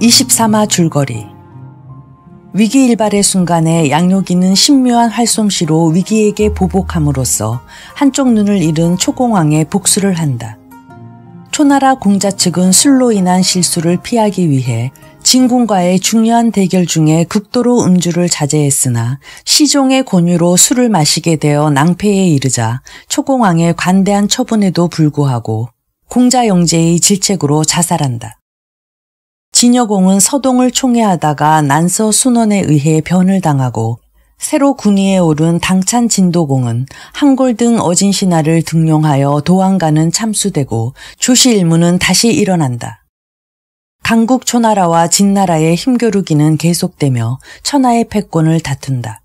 23화 줄거리 위기 일발의 순간에 양요기는 신묘한 활솜씨로 위기에게 보복함으로써 한쪽 눈을 잃은 초공왕에 복수를 한다. 초나라 공자 측은 술로 인한 실수를 피하기 위해 진군과의 중요한 대결 중에 극도로 음주를 자제했으나 시종의 권유로 술을 마시게 되어 낭패에 이르자 초공왕의 관대한 처분에도 불구하고 공자영제의 질책으로 자살한다. 진여공은 서동을 총애하다가 난서 순원에 의해 변을 당하고 새로 군위에 오른 당찬 진도공은 한골 등 어진 신하를 등용하여 도망가는 참수되고 조시 일무는 다시 일어난다. 강국 초나라와 진나라의 힘겨루기는 계속되며 천하의 패권을 다툰다.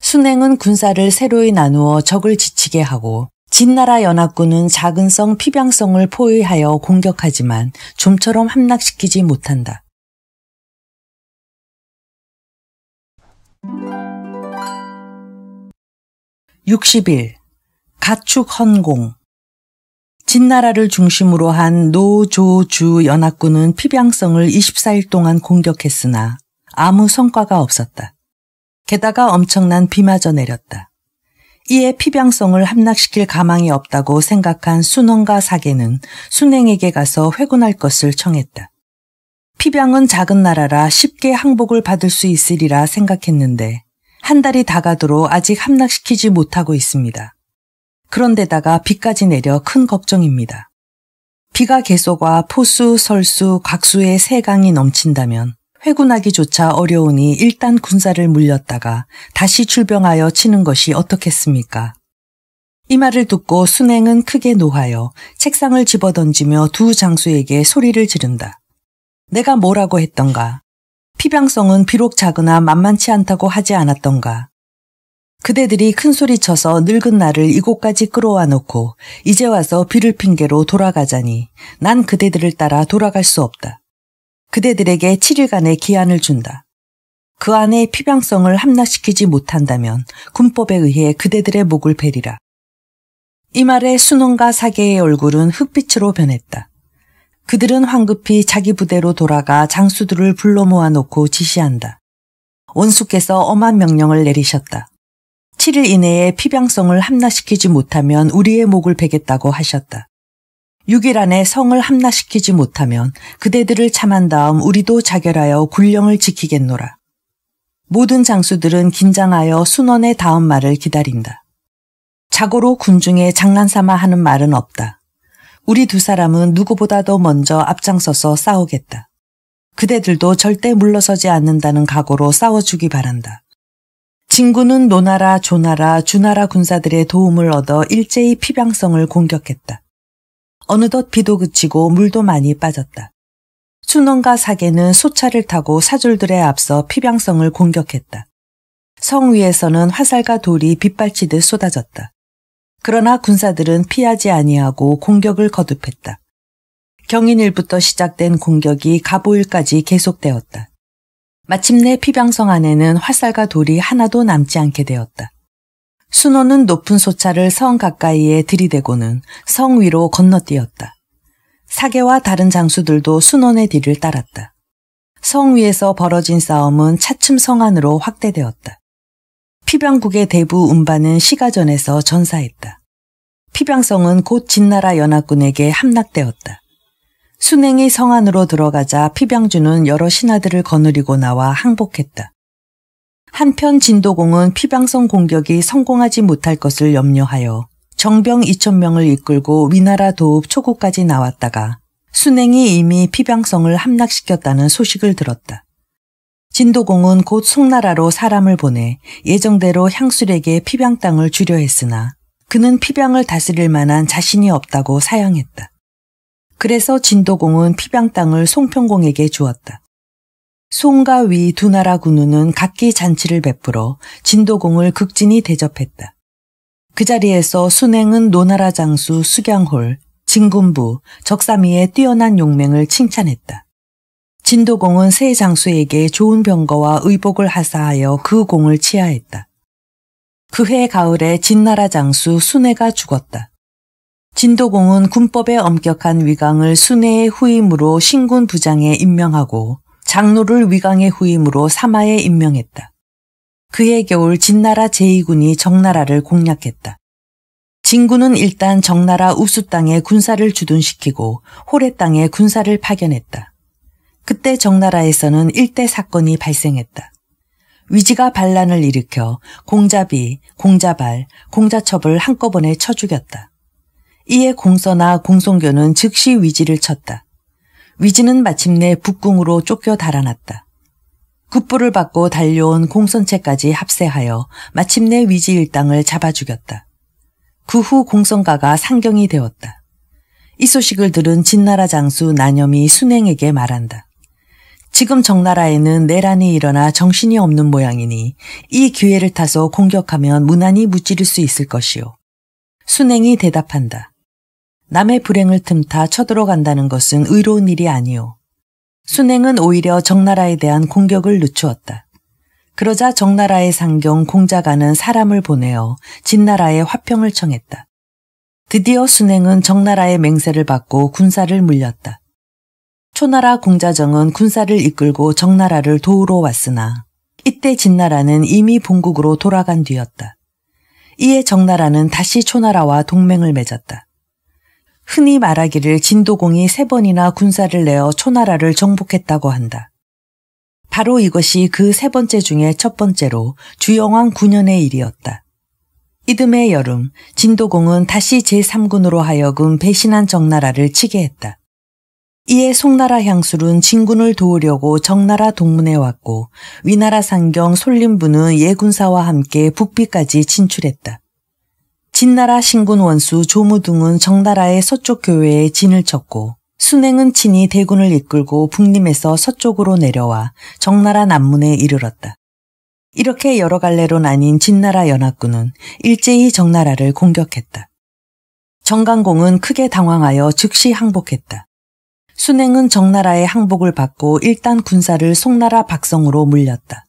순행은 군사를 새로이 나누어 적을 지치게 하고 진나라 연합군은 작은 성 피병성을 포위하여 공격하지만 좀처럼 함락시키지 못한다. (60일) 가축 헌공 진나라를 중심으로 한 노조주 연합군은 피병성을 24일 동안 공격했으나 아무 성과가 없었다. 게다가 엄청난 비마저 내렸다. 이에 피병성을 함락시킬 가망이 없다고 생각한 순원과 사계는 순행에게 가서 회군할 것을 청했다. 피병은 작은 나라라 쉽게 항복을 받을 수 있으리라 생각했는데 한 달이 다가도록 아직 함락시키지 못하고 있습니다. 그런데다가 비까지 내려 큰 걱정입니다. 비가 개소과 포수, 설수, 곽수의 세 강이 넘친다면 회군하기조차 어려우니 일단 군사를 물렸다가 다시 출병하여 치는 것이 어떻겠습니까? 이 말을 듣고 순행은 크게 노하여 책상을 집어던지며 두 장수에게 소리를 지른다. 내가 뭐라고 했던가? 피병성은 비록 작으나 만만치 않다고 하지 않았던가? 그대들이 큰 소리 쳐서 늙은 나를 이곳까지 끌어와 놓고 이제 와서 비를 핑계로 돌아가자니 난 그대들을 따라 돌아갈 수 없다. 그대들에게 7일간의 기한을 준다. 그 안에 피병성을 함락시키지 못한다면 군법에 의해 그대들의 목을 베리라. 이 말에 순원과 사계의 얼굴은 흑빛으로 변했다. 그들은 황급히 자기 부대로 돌아가 장수들을 불러 모아놓고 지시한다. 원수께서 엄한 명령을 내리셨다. 17일 이내에 피병성을 함락시키지 못하면 우리의 목을 베겠다고 하셨다. 6일 안에 성을 함락시키지 못하면 그대들을 참한 다음 우리도 자결하여 군령을 지키겠노라. 모든 장수들은 긴장하여 순원의 다음 말을 기다린다. 자고로 군중에 장난삼아 하는 말은 없다. 우리 두 사람은 누구보다 도 먼저 앞장서서 싸우겠다. 그대들도 절대 물러서지 않는다는 각오로 싸워주기 바란다. 진군은 노나라, 조나라, 주나라 군사들의 도움을 얻어 일제히 피병성을 공격했다. 어느덧 비도 그치고 물도 많이 빠졌다. 순원과 사계는 소차를 타고 사졸들에 앞서 피병성을 공격했다. 성 위에서는 화살과 돌이 빗발치듯 쏟아졌다. 그러나 군사들은 피하지 아니하고 공격을 거듭했다. 경인일부터 시작된 공격이 가보일까지 계속되었다. 마침내 피병성 안에는 화살과 돌이 하나도 남지 않게 되었다. 순호는 높은 소차를 성 가까이에 들이대고는 성 위로 건너뛰었다. 사계와 다른 장수들도 순원의 뒤를 따랐다. 성 위에서 벌어진 싸움은 차츰 성 안으로 확대되었다. 피병국의 대부 운반은 시가전에서 전사했다. 피병성은 곧 진나라 연합군에게 함락되었다. 순행이 성 안으로 들어가자 피병주는 여러 신하들을 거느리고 나와 항복했다. 한편 진도공은 피방성 공격이 성공하지 못할 것을 염려하여 정병 2천명을 이끌고 위나라 도읍 초구까지 나왔다가 순행이 이미 피방성을 함락시켰다는 소식을 들었다. 진도공은 곧 송나라로 사람을 보내 예정대로 향술에게 피방 땅을 주려 했으나 그는 피방을 다스릴 만한 자신이 없다고 사양했다. 그래서 진도공은 피방 땅을 송평공에게 주었다. 송과 위 두 나라 군우는 각기 잔치를 베풀어 진도공을 극진히 대접했다. 그 자리에서 순행은 노나라 장수 수경홀, 진군부, 적삼이의 뛰어난 용맹을 칭찬했다. 진도공은 세 장수에게 좋은 병거와 의복을 하사하여 그 공을 치하했다. 그해 가을에 진나라 장수 순회가 죽었다. 진도공은 군법의 엄격한 위강을 순회의 후임으로 신군 부장에 임명하고 장로를 위강의 후임으로 사마에 임명했다. 그해 겨울 진나라 제2군이 정나라를 공략했다. 진군은 일단 정나라 우수 땅에 군사를 주둔시키고 호래 땅에 군사를 파견했다. 그때 정나라에서는 일대 사건이 발생했다. 위지가 반란을 일으켜 공자비, 공자발, 공자첩을 한꺼번에 쳐 죽였다. 이에 공서나 공손교는 즉시 위지를 쳤다. 위지는 마침내 북궁으로 쫓겨 달아났다. 국부를 받고 달려온 공선체까지 합세하여 마침내 위지 일당을 잡아 죽였다. 그 후 공선가가 상경이 되었다. 이 소식을 들은 진나라 장수 난염이 순행에게 말한다. 지금 정나라에는 내란이 일어나 정신이 없는 모양이니 이 기회를 타서 공격하면 무난히 무찌를 수 있을 것이오 순행이 대답한다. 남의 불행을 틈타 쳐들어간다는 것은 의로운 일이 아니오. 순행은 오히려 정나라에 대한 공격을 늦추었다. 그러자 정나라의 상경 공자가는 사람을 보내어 진나라에 화평을 청했다. 드디어 순행은 정나라의 맹세를 받고 군사를 물렸다. 초나라 공자정은 군사를 이끌고 정나라를 도우러 왔으나 이때 진나라는 이미 본국으로 돌아간 뒤였다. 이에 정나라는 다시 초나라와 동맹을 맺었다. 흔히 말하기를 진도공이 세 번이나 군사를 내어 초나라를 정복했다고 한다. 바로 이것이 그 세 번째 중에 첫 번째로 주영왕 9년의 일이었다. 이듬해 여름 진도공은 다시 제3군으로 하여금 배신한 정나라를 치게 했다. 이에 송나라 향술은 진군을 도우려고 정나라 동문에 왔고 위나라 상경 솔림부는 예군사와 함께 북비까지 진출했다. 진나라 신군 원수 조무둥은 정나라의 서쪽 교외에 진을 쳤고 순행은 친히 대군을 이끌고 북림에서 서쪽으로 내려와 정나라 남문에 이르렀다. 이렇게 여러 갈래로 나뉜 진나라 연합군은 일제히 정나라를 공격했다. 정강공은 크게 당황하여 즉시 항복했다. 순행은 정나라의 항복을 받고 일단 군사를 송나라 박성으로 물렸다.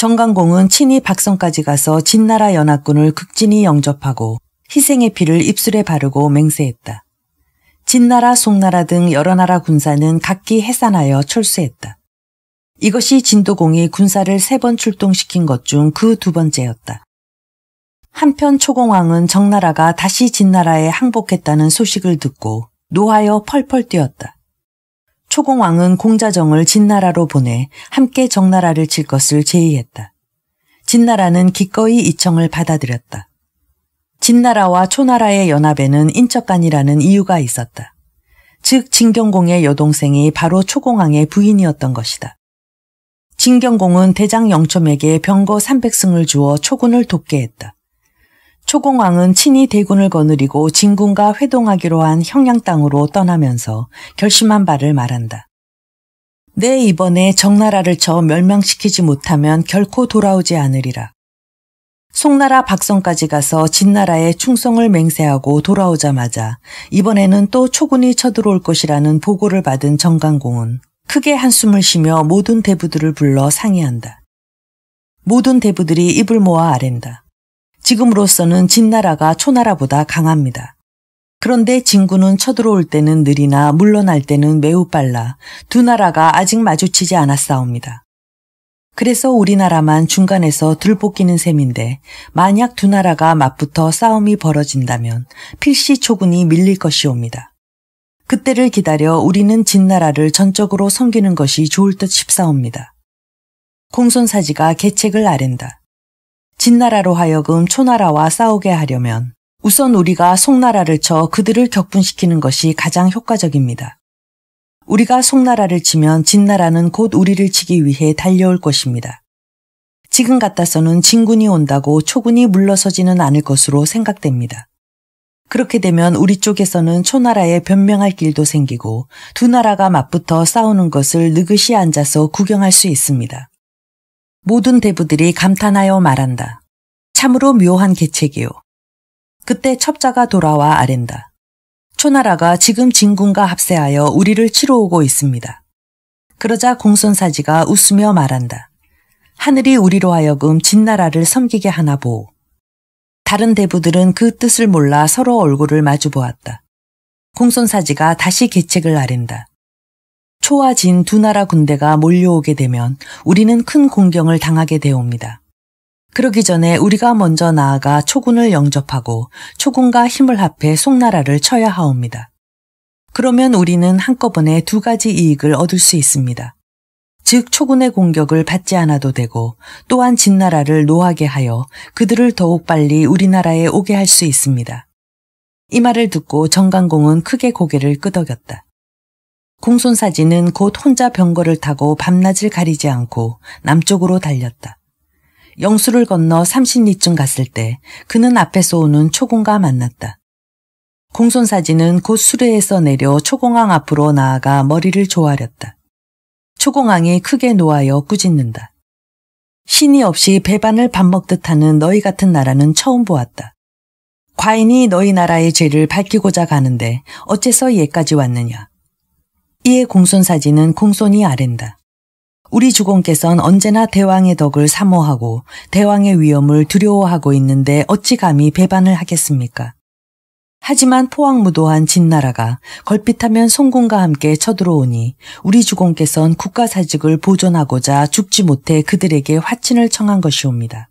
정강공은 친히 박성까지 가서 진나라 연합군을 극진히 영접하고 희생의 피를 입술에 바르고 맹세했다. 진나라, 송나라 등 여러 나라 군사는 각기 해산하여 철수했다. 이것이 진도공이 군사를 세 번 출동시킨 것 중 그 두 번째였다. 한편 초공왕은 정나라가 다시 진나라에 항복했다는 소식을 듣고 노하여 펄펄 뛰었다. 초공왕은 공자정을 진나라로 보내 함께 정나라를 칠 것을 제의했다. 진나라는 기꺼이 이청을 받아들였다. 진나라와 초나라의 연합에는 인척간이라는 이유가 있었다. 즉 진경공의 여동생이 바로 초공왕의 부인이었던 것이다. 진경공은 대장 영첨에게 병거 300승을 주어 초군을 돕게 했다. 초공왕은 친히 대군을 거느리고 진군과 회동하기로 한 형양 땅으로 떠나면서 결심한 바를 말한다. 내 이번에 정나라를 쳐 멸망시키지 못하면 결코 돌아오지 않으리라. 송나라 박성까지 가서 진나라의 충성을 맹세하고 돌아오자마자 이번에는 또 초군이 쳐들어올 것이라는 보고를 받은 정강공은 크게 한숨을 쉬며 모든 대부들을 불러 상의한다. 모든 대부들이 입을 모아 아랜다. 지금으로서는 진나라가 초나라보다 강합니다. 그런데 진군은 쳐들어올 때는 느리나 물러날 때는 매우 빨라 두 나라가 아직 마주치지 않았사옵니다. 그래서 우리나라만 중간에서 들볶이는 셈인데 만약 두 나라가 맞붙어 싸움이 벌어진다면 필시 초군이 밀릴 것이옵니다. 그때를 기다려 우리는 진나라를 전적으로 섬기는 것이 좋을 듯 싶사옵니다. 공손사지가 계책을 아랜다. 진나라로 하여금 초나라와 싸우게 하려면 우선 우리가 송나라를 쳐 그들을 격분시키는 것이 가장 효과적입니다. 우리가 송나라를 치면 진나라는 곧 우리를 치기 위해 달려올 것입니다. 지금 같아서는 진군이 온다고 초군이 물러서지는 않을 것으로 생각됩니다. 그렇게 되면 우리 쪽에서는 초나라에 변명할 길도 생기고 두 나라가 맞붙어 싸우는 것을 느긋이 앉아서 구경할 수 있습니다. 모든 대부들이 감탄하여 말한다. 참으로 묘한 계책이요. 그때 첩자가 돌아와 아랜다. 초나라가 지금 진군과 합세하여 우리를 치러 오고 있습니다. 그러자 공손사지가 웃으며 말한다. 하늘이 우리로 하여금 진나라를 섬기게 하나 보오. 다른 대부들은 그 뜻을 몰라 서로 얼굴을 마주 보았다. 공손사지가 다시 계책을 아랜다. 초와진 두 나라 군대가 몰려오게 되면 우리는 큰 공경을 당하게 되옵니다. 그러기 전에 우리가 먼저 나아가 초군을 영접하고 초군과 힘을 합해 송나라를 쳐야 하옵니다. 그러면 우리는 한꺼번에 두 가지 이익을 얻을 수 있습니다. 즉 초군의 공격을 받지 않아도 되고 또한 진나라를 노하게 하여 그들을 더욱 빨리 우리나라에 오게 할 수 있습니다. 이 말을 듣고 정강공은 크게 고개를 끄덕였다. 공손사진은 곧 혼자 병거를 타고 밤낮을 가리지 않고 남쪽으로 달렸다. 영수를 건너 3 0리쯤 갔을 때 그는 앞에서 오는 초공과 만났다. 공손사진은 곧 수레에서 내려 초공항 앞으로 나아가 머리를 조아렸다. 초공항이 크게 놓아여 꾸짖는다. 신이 없이 배반을 밥 먹듯 하는 너희 같은 나라는 처음 보았다. 과인이 너희 나라의 죄를 밝히고자 가는데 어째서 얘까지 왔느냐. 이에 공손사진은 공손이 아랜다. 우리 주공께선 언제나 대왕의 덕을 사모하고 대왕의 위험을 두려워하고 있는데 어찌 감히 배반을 하겠습니까? 하지만 포항무도한 진나라가 걸핏하면 송군과 함께 쳐들어오니 우리 주공께선 국가사직을 보존하고자 죽지 못해 그들에게 화친을 청한 것이옵니다.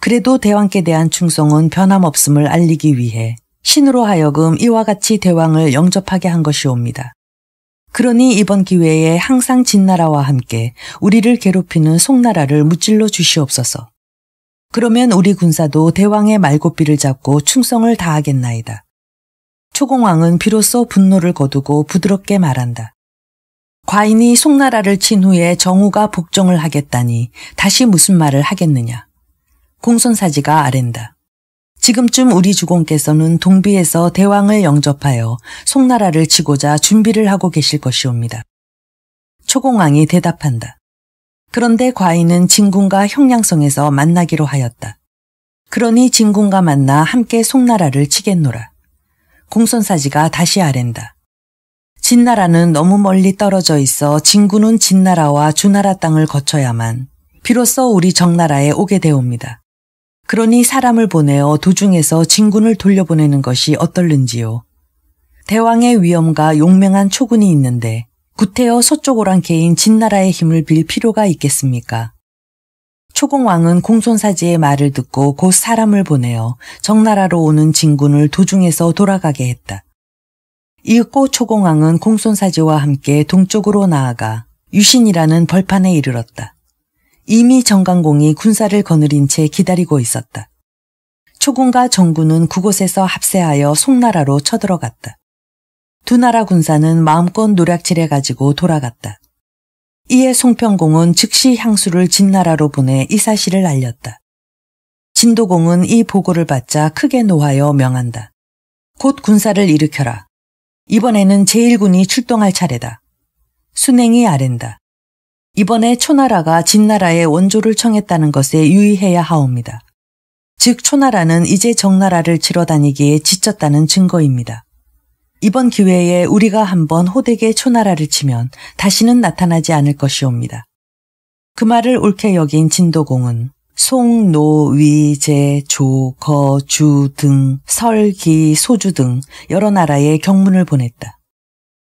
그래도 대왕께 대한 충성은 변함없음을 알리기 위해 신으로 하여금 이와 같이 대왕을 영접하게 한 것이옵니다. 그러니 이번 기회에 항상 진나라와 함께 우리를 괴롭히는 송나라를 무찔러 주시옵소서. 그러면 우리 군사도 대왕의 말고삐를 잡고 충성을 다하겠나이다. 초공왕은 비로소 분노를 거두고 부드럽게 말한다. 과인이 송나라를 친 후에 정우가 복종을 하겠다니 다시 무슨 말을 하겠느냐. 공손사지가 아랜다. 지금쯤 우리 주공께서는 동비에서 대왕을 영접하여 송나라를 치고자 준비를 하고 계실 것이옵니다. 초공왕이 대답한다. 그런데 과인은 진군과 형량성에서 만나기로 하였다. 그러니 진군과 만나 함께 송나라를 치겠노라. 공손사지가 다시 아랜다. 진나라는 너무 멀리 떨어져 있어 진군은 진나라와 주나라 땅을 거쳐야만 비로소 우리 정나라에 오게 되옵니다. 그러니 사람을 보내어 도중에서 진군을 돌려보내는 것이 어떨는지요. 대왕의 위엄과 용맹한 초군이 있는데 구태여 서쪽 오랑캐인 진나라의 힘을 빌 필요가 있겠습니까? 초공왕은 공손사지의 말을 듣고 곧 사람을 보내어 정나라로 오는 진군을 도중에서 돌아가게 했다. 이윽고 초공왕은 공손사지와 함께 동쪽으로 나아가 유신이라는 벌판에 이르렀다. 이미 정강공이 군사를 거느린 채 기다리고 있었다. 초군과 정군은 그곳에서 합세하여 송나라로 쳐들어갔다. 두 나라 군사는 마음껏 노략질해 가지고 돌아갔다. 이에 송평공은 즉시 향수를 진나라로 보내 이 사실을 알렸다. 진도공은 이 보고를 받자 크게 노하여 명한다. 곧 군사를 일으켜라. 이번에는 제1군이 출동할 차례다. 순행이 아랜다. 이번에 초나라가 진나라의 원조를 청했다는 것에 유의해야 하옵니다. 즉 초나라는 이제 정나라를 치러 다니기에 지쳤다는 증거입니다. 이번 기회에 우리가 한번 호되게 초나라를 치면 다시는 나타나지 않을 것이옵니다. 그 말을 옳게 여긴 진도공은 송, 노, 위, 제, 조, 거, 주 등, 설, 기, 소주 등 여러 나라에 경문을 보냈다.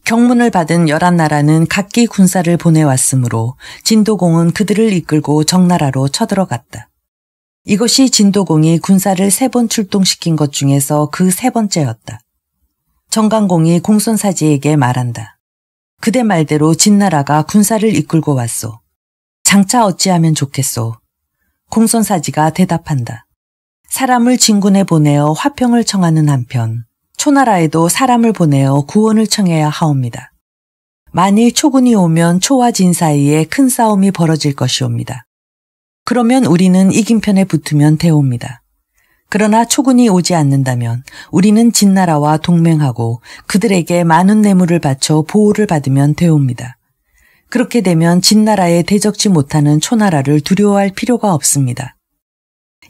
경문을 받은 열한 나라는 각기 군사를 보내왔으므로 진도공은 그들을 이끌고 정나라로 쳐들어갔다. 이것이 진도공이 군사를 세 번 출동시킨 것 중에서 그 세 번째였다. 정강공이 공손사지에게 말한다. 그대 말대로 진나라가 군사를 이끌고 왔소. 장차 어찌하면 좋겠소. 공손사지가 대답한다. 사람을 진군에 보내어 화평을 청하는 한편 초나라에도 사람을 보내어 구원을 청해야 하옵니다. 만일 초군이 오면 초와 진 사이에 큰 싸움이 벌어질 것이옵니다. 그러면 우리는 이긴 편에 붙으면 되옵니다. 그러나 초군이 오지 않는다면 우리는 진나라와 동맹하고 그들에게 많은 뇌물을 바쳐 보호를 받으면 되옵니다. 그렇게 되면 진나라에 대적지 못하는 초나라를 두려워할 필요가 없습니다.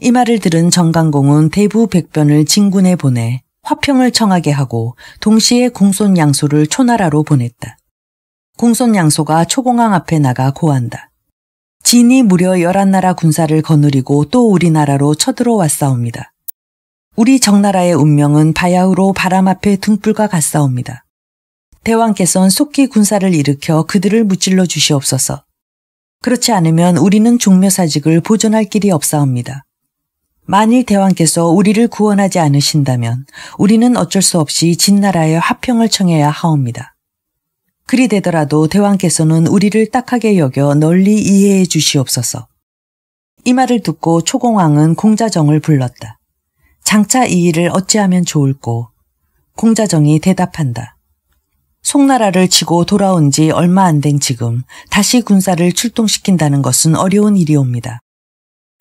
이 말을 들은 정강공은 대부 백변을 진군에 보내 화평을 청하게 하고 동시에 공손 양소를 초나라로 보냈다. 공손 양소가 초공항 앞에 나가 고한다. 진이 무려 11나라 군사를 거느리고 또 우리나라로 쳐들어왔사옵니다. 우리 정나라의 운명은 바야흐로 바람 앞에 등불과 같사옵니다. 대왕께선 속히 군사를 일으켜 그들을 무찔러 주시옵소서. 그렇지 않으면 우리는 종묘사직을 보존할 길이 없사옵니다. 만일 대왕께서 우리를 구원하지 않으신다면 우리는 어쩔 수 없이 진나라에 화평을 청해야 하옵니다. 그리 되더라도 대왕께서는 우리를 딱하게 여겨 널리 이해해 주시옵소서. 이 말을 듣고 초공왕은 공자정을 불렀다. 장차 이 일을 어찌하면 좋을꼬. 공자정이 대답한다. 송나라를 치고 돌아온 지 얼마 안 된 지금 다시 군사를 출동시킨다는 것은 어려운 일이옵니다.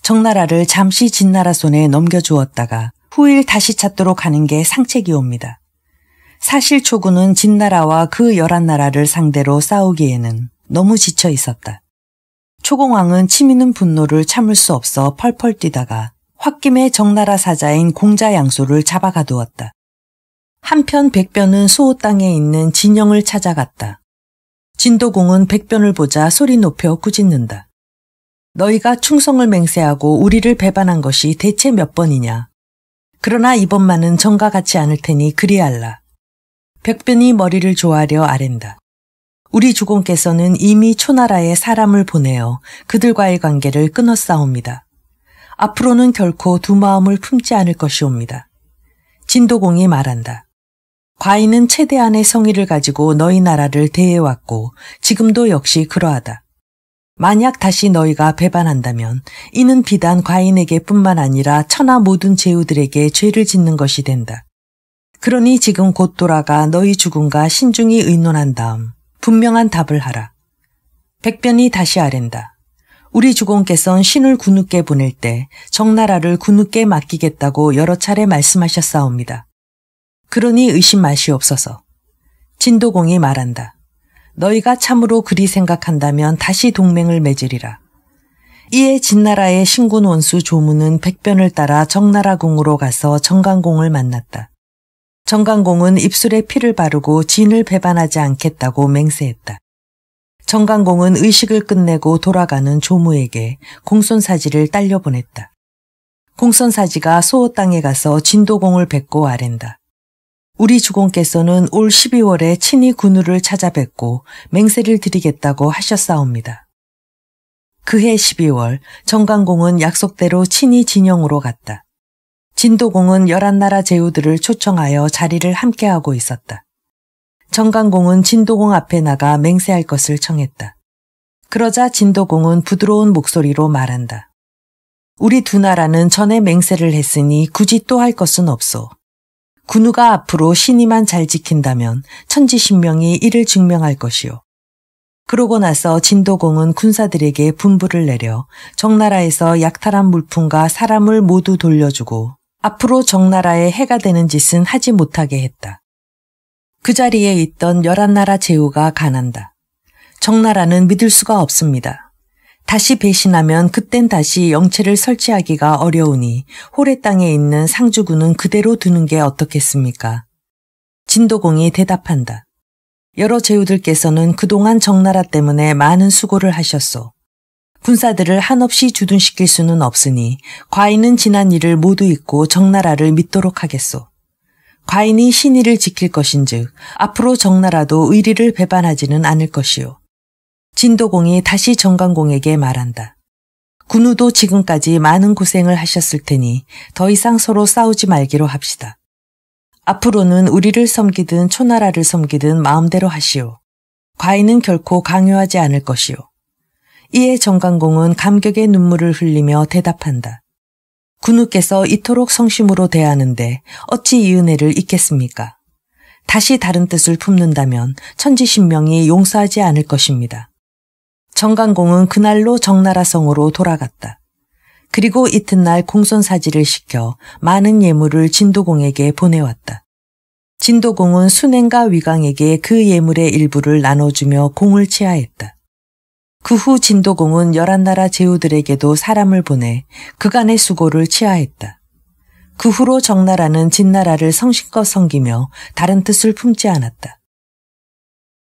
청나라를 잠시 진나라 손에 넘겨주었다가 후일 다시 찾도록 하는 게 상책이옵니다. 사실 초군은 진나라와 그 열한 나라를 상대로 싸우기에는 너무 지쳐 있었다. 초공왕은 치미는 분노를 참을 수 없어 펄펄 뛰다가 홧김에 정나라 사자인 공자양소를 잡아가두었다. 한편 백변은 소호 땅에 있는 진영을 찾아갔다. 진도공은 백변을 보자 소리 높여 꾸짖는다. 너희가 충성을 맹세하고 우리를 배반한 것이 대체 몇 번이냐. 그러나 이번만은 전과 같지 않을 테니 그리할라. 백변이 머리를 조아려 아랜다. 우리 주공께서는 이미 초나라에 사람을 보내어 그들과의 관계를 끊어싸옵니다 앞으로는 결코 두 마음을 품지 않을 것이옵니다. 진도공이 말한다. 과인은 최대한의 성의를 가지고 너희 나라를 대해왔고 지금도 역시 그러하다. 만약 다시 너희가 배반한다면 이는 비단 과인에게뿐만 아니라 천하 모든 제후들에게 죄를 짓는 것이 된다. 그러니 지금 곧 돌아가 너희 죽음과 신중히 의논한 다음 분명한 답을 하라. 백변이 다시 아랜다. 우리 주공께선 신을 군우께 보낼 때 정나라를 군우께 맡기겠다고 여러 차례 말씀하셨사옵니다. 그러니 의심 마시옵소서. 진도공이 말한다. 너희가 참으로 그리 생각한다면 다시 동맹을 맺으리라. 이에 진나라의 신군 원수 조문은 백변을 따라 정나라궁으로 가서 정강공을 만났다. 정강공은 입술에 피를 바르고 진을 배반하지 않겠다고 맹세했다. 정강공은 의식을 끝내고 돌아가는 조무에게 공손사지를 딸려보냈다. 공손사지가 소호 땅에 가서 진도공을 뵙고 아랜다. 우리 주공께서는 올 12월에 친히 군우를 찾아뵙고 맹세를 드리겠다고 하셨사옵니다. 그해 12월 정강공은 약속대로 친히 진영으로 갔다. 진도공은 열한 나라 제후들을 초청하여 자리를 함께하고 있었다. 정강공은 진도공 앞에 나가 맹세할 것을 청했다. 그러자 진도공은 부드러운 목소리로 말한다. 우리 두 나라는 전에 맹세를 했으니 굳이 또 할 것은 없소. 군우가 앞으로 신이만잘 지킨다면 천지신명이 이를 증명할 것이요. 그러고 나서 진도공은 군사들에게 분부를 내려 정나라에서 약탈한 물품과 사람을 모두 돌려주고 앞으로 정나라에 해가 되는 짓은 하지 못하게 했다. 그 자리에 있던 열한 나라 제후가 가난다. 정나라는 믿을 수가 없습니다. 다시 배신하면 그땐 다시 영체를 설치하기가 어려우니 호래 땅에 있는 상주군은 그대로 두는 게 어떻겠습니까? 진도공이 대답한다. 여러 제후들께서는 그동안 정나라 때문에 많은 수고를 하셨소. 군사들을 한없이 주둔시킬 수는 없으니 과인은 지난 일을 모두 잊고 정나라를 믿도록 하겠소. 과인이 신의를 지킬 것인즉 앞으로 정나라도 의리를 배반하지는 않을 것이오. 진도공이 다시 정관공에게 말한다. 군우도 지금까지 많은 고생을 하셨을 테니 더 이상 서로 싸우지 말기로 합시다. 앞으로는 우리를 섬기든 초나라를 섬기든 마음대로 하시오. 과인은 결코 강요하지 않을 것이오. 이에 정관공은 감격의 눈물을 흘리며 대답한다. 군우께서 이토록 성심으로 대하는데 어찌 이 은혜를 잊겠습니까? 다시 다른 뜻을 품는다면 천지신명이 용서하지 않을 것입니다. 정강공은 그날로 정나라성으로 돌아갔다. 그리고 이튿날 공손사지를 시켜 많은 예물을 진도공에게 보내왔다. 진도공은 순행과 위강에게 그 예물의 일부를 나눠주며 공을 치하했다. 그 후 진도공은 열한나라 제후들에게도 사람을 보내 그간의 수고를 치하했다. 그 후로 정나라는 진나라를 성심껏 섬기며 다른 뜻을 품지 않았다.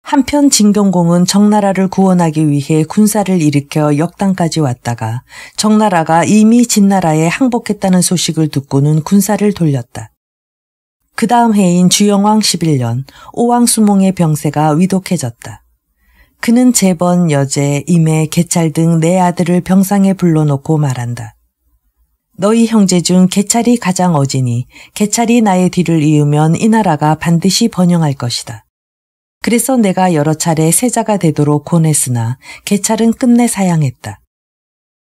한편 진경공은 정나라를 구원하기 위해 군사를 일으켜 역당까지 왔다가 정나라가 이미 진나라에 항복했다는 소식을 듣고는 군사를 돌렸다. 그 다음 해인 주영왕 11년 오왕수몽의 병세가 위독해졌다. 그는 재번, 여제, 임해, 개찰 등네 아들을 병상에 불러놓고 말한다. 너희 형제 중 개찰이 가장 어지니 개찰이 나의 뒤를 이으면 이 나라가 반드시 번영할 것이다. 그래서 내가 여러 차례 세자가 되도록 권했으나 개찰은 끝내 사양했다.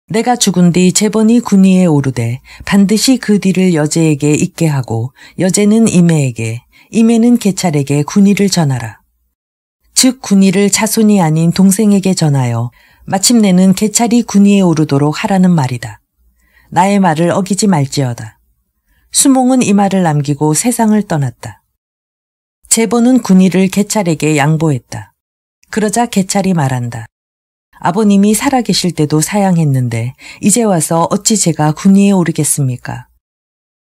내가 죽은 뒤 재번이 군위에 오르되 반드시 그 뒤를 여제에게 있게 하고 여제는 임해에게 임해는 개찰에게 군위를 전하라. 즉 군위를 자손이 아닌 동생에게 전하여 마침내는 개찰이 군위에 오르도록 하라는 말이다. 나의 말을 어기지 말지어다. 수몽은 이 말을 남기고 세상을 떠났다. 제보는 군의를 개찰에게 양보했다. 그러자 개찰이 말한다. 아버님이 살아계실 때도 사양했는데 이제 와서 어찌 제가 군위에 오르겠습니까?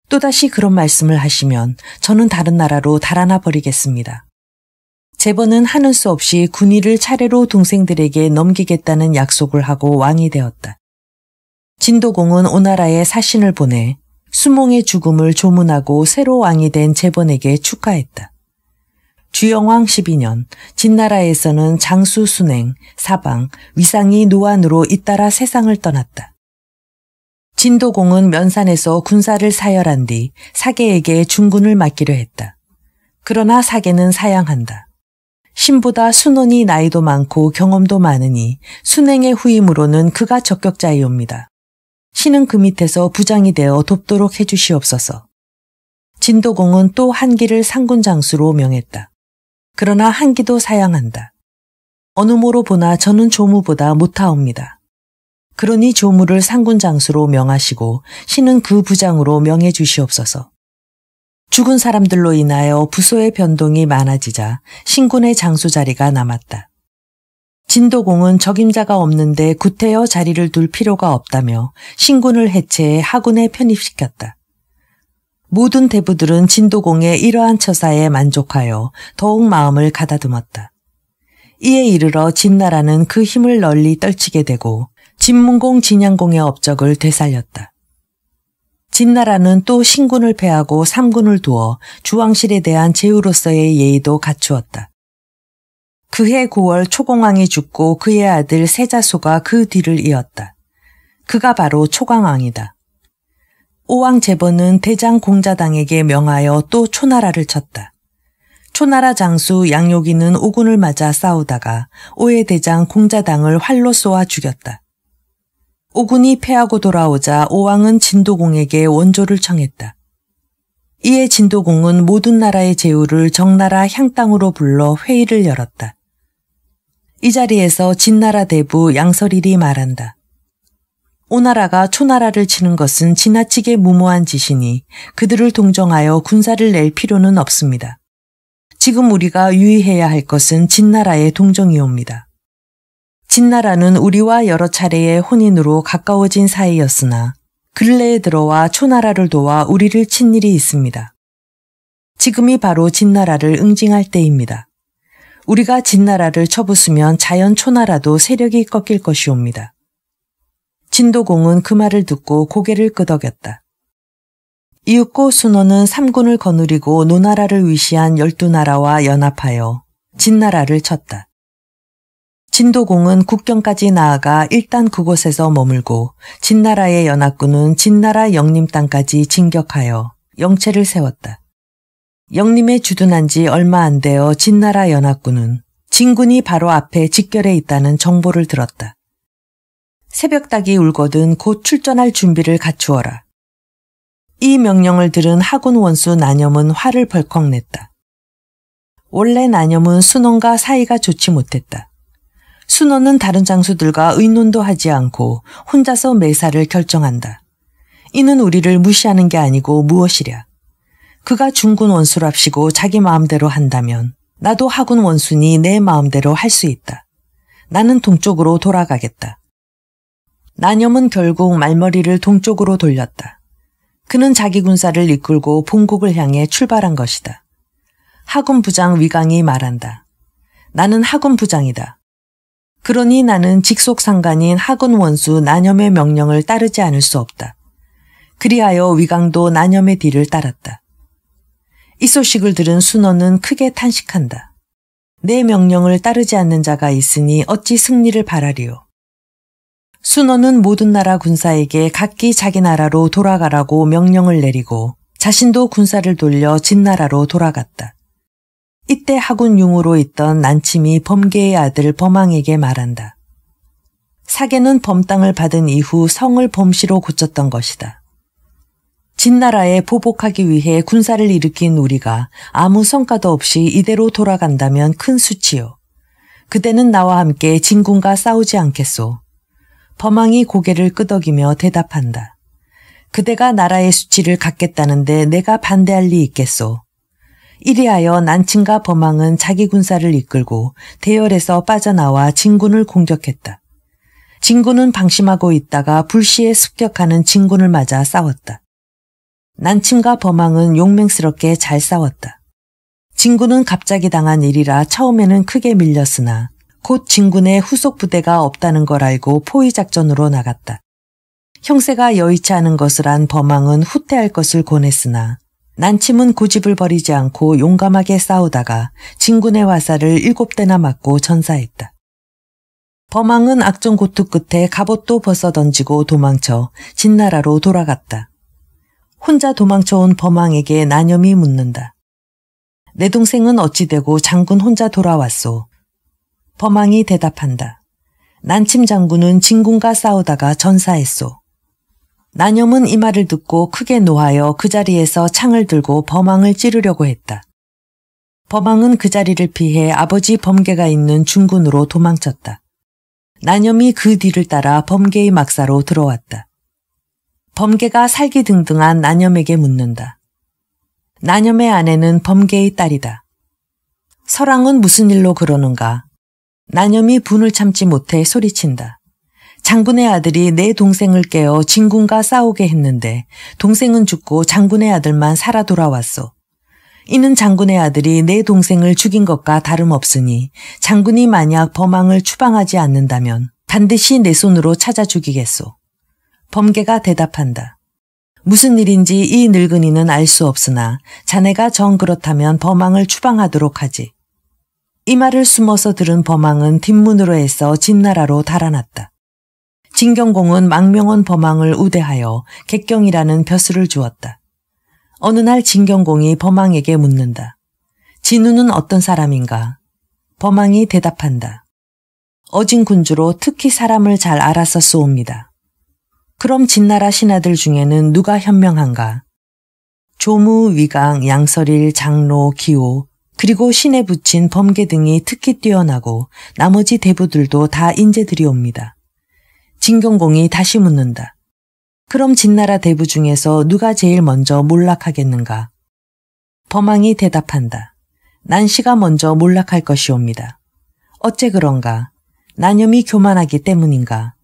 또다시 그런 말씀을 하시면 저는 다른 나라로 달아나 버리겠습니다. 제번은 하는 수 없이 군위를 차례로 동생들에게 넘기겠다는 약속을 하고 왕이 되었다. 진도공은 오나라에 사신을 보내 수몽의 죽음을 조문하고 새로 왕이 된 제번에게 축하했다. 주영왕 12년 진나라에서는 장수 순행, 사방, 위상이 노안으로 잇따라 세상을 떠났다. 진도공은 면산에서 군사를 사열한 뒤 사계에게 중군을 맡기려 했다. 그러나 사계는 사양한다. 신보다 순원이 나이도 많고 경험도 많으니 순행의 후임으로는 그가 적격자이옵니다. 신은 그 밑에서 부장이 되어 돕도록 해주시옵소서. 진도공은 또 한기를 상군 장수로 명했다. 그러나 한기도 사양한다. 어느 모로 보나 저는 조무보다 못하옵니다. 그러니 조무를 상군 장수로 명하시고 신은 그 부장으로 명해 주시옵소서. 죽은 사람들로 인하여 부소의 변동이 많아지자 신군의 장수 자리가 남았다. 진도공은 적임자가 없는데 구태여 자리를 둘 필요가 없다며 신군을 해체해 하군에 편입시켰다. 모든 대부들은 진도공의 이러한 처사에 만족하여 더욱 마음을 가다듬었다. 이에 이르러 진나라는 그 힘을 널리 떨치게 되고 진문공 진양공의 업적을 되살렸다. 진나라는 또 신군을 패하고 삼군을 두어 주왕실에 대한 제후로서의 예의도 갖추었다. 그해 9월 초공왕이 죽고 그의 아들 세자수가그 뒤를 이었다. 그가 바로 초강왕이다. 오왕 제번은 대장 공자당에게 명하여 또 초나라를 쳤다. 초나라 장수 양요기는 오군을 맞아 싸우다가 오해 대장 공자당을 활로 쏘아 죽였다. 오군이 패하고 돌아오자 오왕은 진도공에게 원조를 청했다. 이에 진도공은 모든 나라의 제후를 정나라 향땅으로 불러 회의를 열었다. 이 자리에서 진나라 대부 양설일이 말한다. 오나라가 초나라를 치는 것은 지나치게 무모한 짓이니 그들을 동정하여 군사를 낼 필요는 없습니다. 지금 우리가 유의해야 할 것은 진나라의 동정이옵니다. 진나라는 우리와 여러 차례의 혼인으로 가까워진 사이였으나 근래에 들어와 초나라를 도와 우리를 친 일이 있습니다. 지금이 바로 진나라를 응징할 때입니다. 우리가 진나라를 쳐부수면 자연 초나라도 세력이 꺾일 것이옵니다. 진도공은 그 말을 듣고 고개를 끄덕였다. 이윽고 순호는 삼군을 거느리고 노나라를 위시한 열두 나라와 연합하여 진나라를 쳤다. 진도공은 국경까지 나아가 일단 그곳에서 머물고 진나라의 연합군은 진나라 영림 땅까지 진격하여 영체를 세웠다. 영림에 주둔한 지 얼마 안 되어 진나라 연합군은 진군이 바로 앞에 직결해 있다는 정보를 들었다. 새벽 닭이 울거든 곧 출전할 준비를 갖추어라. 이 명령을 들은 학군 원수 나념은 화를 벌컥 냈다. 원래 나념은 순원과 사이가 좋지 못했다. 순원은 다른 장수들과 의논도 하지 않고 혼자서 매사를 결정한다. 이는 우리를 무시하는 게 아니고 무엇이랴. 그가 중군 원수랍시고 자기 마음대로 한다면 나도 하군 원수니 내 마음대로 할 수 있다. 나는 동쪽으로 돌아가겠다. 나념은 결국 말머리를 동쪽으로 돌렸다. 그는 자기 군사를 이끌고 본국을 향해 출발한 것이다. 하군 부장 위강이 말한다. 나는 하군 부장이다. 그러니 나는 직속 상관인 하군 원수 나념의 명령을 따르지 않을 수 없다. 그리하여 위강도 나념의 뒤를 따랐다. 이 소식을 들은 순원은 크게 탄식한다. 내 명령을 따르지 않는 자가 있으니 어찌 승리를 바라리오. 순원은 모든 나라 군사에게 각기 자기 나라로 돌아가라고 명령을 내리고 자신도 군사를 돌려 진나라로 돌아갔다. 이때 하군 융으로 있던 난침이 범계의 아들 범왕에게 말한다. 사계는 범땅을 받은 이후 성을 범시로 고쳤던 것이다. 진나라에 보복하기 위해 군사를 일으킨 우리가 아무 성과도 없이 이대로 돌아간다면 큰 수치요. 그대는 나와 함께 진군과 싸우지 않겠소. 범왕이 고개를 끄덕이며 대답한다. 그대가 나라의 수치를 갖겠다는데 내가 반대할 리 있겠소. 이리하여 난칭과 범왕은 자기 군사를 이끌고 대열에서 빠져나와 진군을 공격했다. 진군은 방심하고 있다가 불시에 습격하는 진군을 맞아 싸웠다. 난칭과 범왕은 용맹스럽게 잘 싸웠다. 진군은 갑자기 당한 일이라 처음에는 크게 밀렸으나 곧 진군의 후속 부대가 없다는 걸 알고 포위 작전으로 나갔다. 형세가 여의치 않은 것을 안 범왕은 후퇴할 것을 권했으나 난침은 고집을 버리지 않고 용감하게 싸우다가 진군의 화살을 일곱 대나 맞고 전사했다. 범왕은 악전 고투 끝에 갑옷도 벗어 던지고 도망쳐 진나라로 돌아갔다. 혼자 도망쳐온 범왕에게 난염이 묻는다. 내 동생은 어찌되고 장군 혼자 돌아왔소. 범왕이 대답한다. 난침 장군은 진군과 싸우다가 전사했소. 난염은 이 말을 듣고 크게 노하여 그 자리에서 창을 들고 범왕을 찌르려고 했다. 범왕은 그 자리를 피해 아버지 범계가 있는 중군으로 도망쳤다. 난염이 그 뒤를 따라 범계의 막사로 들어왔다. 범계가 살기 등등한 난염에게 묻는다. 난염의 아내는 범계의 딸이다. 서랑은 무슨 일로 그러는가? 나념이 분을 참지 못해 소리친다. 장군의 아들이 내 동생을 깨어 진군과 싸우게 했는데 동생은 죽고 장군의 아들만 살아 돌아왔소. 이는 장군의 아들이 내 동생을 죽인 것과 다름없으니 장군이 만약 범항을 추방하지 않는다면 반드시 내 손으로 찾아 죽이겠소. 범계가 대답한다. 무슨 일인지 이 늙은이는 알 수 없으나 자네가 정 그렇다면 범항을 추방하도록 하지. 이 말을 숨어서 들은 범왕은 뒷문으로 해서 진나라로 달아났다. 진경공은 망명원 범왕을 우대하여 객경이라는 벼슬을 주었다. 어느 날 진경공이 범왕에게 묻는다. 진우는 어떤 사람인가? 범왕이 대답한다. 어진 군주로 특히 사람을 잘 알아서 쏘옵니다. 그럼 진나라 신하들 중에는 누가 현명한가? 조무, 위강, 양서릴 장로, 기호, 그리고 신에 붙인 범계 등이 특히 뛰어나고 나머지 대부들도 다 인재들이옵니다. 진경공이 다시 묻는다. 그럼 진나라 대부 중에서 누가 제일 먼저 몰락하겠는가? 범왕이 대답한다. 난시가 먼저 몰락할 것이옵니다. 어째 그런가? 난염이 교만하기 때문인가?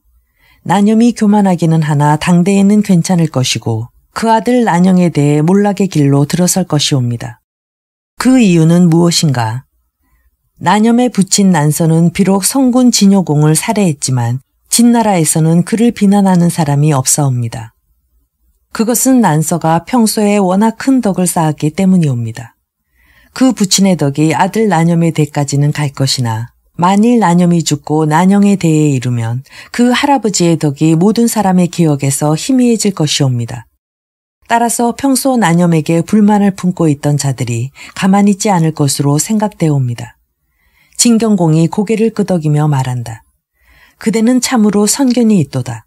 난염이 교만하기는 하나 당대에는 괜찮을 것이고 그 아들 난영에 대해 몰락의 길로 들어설 것이옵니다. 그 이유는 무엇인가? 난염에 붙인 난선은 비록 성군 진효공을 살해했지만 진나라에서는 그를 비난하는 사람이 없사옵니다. 그것은 난서가 평소에 워낙 큰 덕을 쌓았기 때문이옵니다. 그 부친의 덕이 아들 난염의 대까지는 갈 것이나 만일 난염이 죽고 난영에 대해 이르면 그 할아버지의 덕이 모든 사람의 기억에서 희미해질 것이옵니다. 따라서 평소 나념에게 불만을 품고 있던 자들이 가만히 있지 않을 것으로 생각되어 옵니다. 진경공이 고개를 끄덕이며 말한다. 그대는 참으로 선견이 있도다.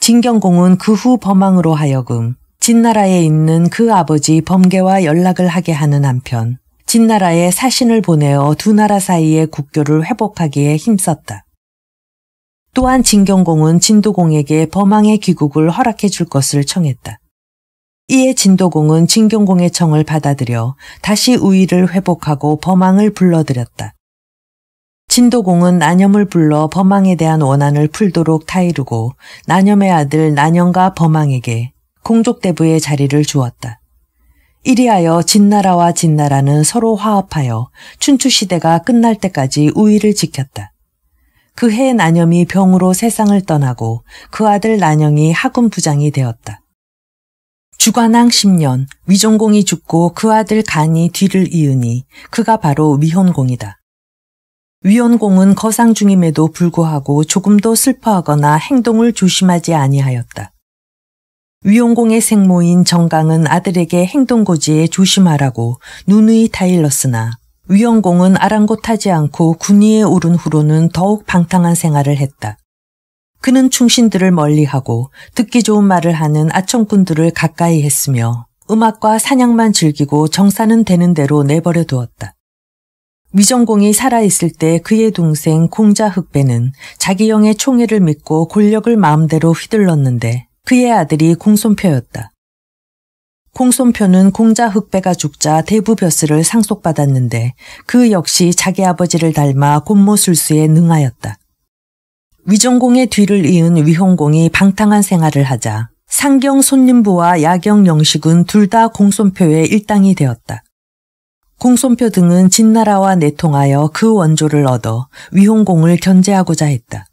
진경공은 그 후 범왕으로 하여금 진나라에 있는 그 아버지 범계와 연락을 하게 하는 한편 진나라에 사신을 보내어 두 나라 사이의 국교를 회복하기에 힘썼다. 또한 진경공은 진도공에게 범왕의 귀국을 허락해 줄 것을 청했다. 이에 진도공은 진경공의 청을 받아들여 다시 우위를 회복하고 범왕을 불러들였다. 진도공은 난염을 불러 범왕에 대한 원한을 풀도록 타이르고 난염의 아들 난염과 범왕에게 공족대부의 자리를 주었다. 이리하여 진나라와 진나라는 서로 화합하여 춘추시대가 끝날 때까지 우위를 지켰다. 그해 난염이 병으로 세상을 떠나고 그 아들 난영이 학군 부장이 되었다. 주관왕 10년 위종공이 죽고 그 아들 간이 뒤를 이으니 그가 바로 위혼공이다. 위혼공은 거상 중임에도 불구하고 조금도 슬퍼하거나 행동을 조심하지 아니하였다. 위용공의 생모인 정강은 아들에게 행동고지에 조심하라고 누누이 타일렀으나 위용공은 아랑곳하지 않고 군위에 오른 후로는 더욱 방탕한 생활을 했다. 그는 충신들을 멀리하고 듣기 좋은 말을 하는 아청꾼들을 가까이 했으며 음악과 사냥만 즐기고 정사는 되는 대로 내버려 두었다. 위정공이 살아있을 때 그의 동생 공자흑배는 자기 형의 총애를 믿고 권력을 마음대로 휘둘렀는데 그의 아들이 공손표였다. 공손표는 공자흑배가 죽자 대부벼슬을 상속받았는데 그 역시 자기 아버지를 닮아 곤모술수에 능하였다. 위정공의 뒤를 이은 위홍공이 방탕한 생활을 하자 상경 손님부와 야경 영식은 둘 다 공손표의 일당이 되었다. 공손표 등은 진나라와 내통하여 그 원조를 얻어 위홍공을 견제하고자 했다.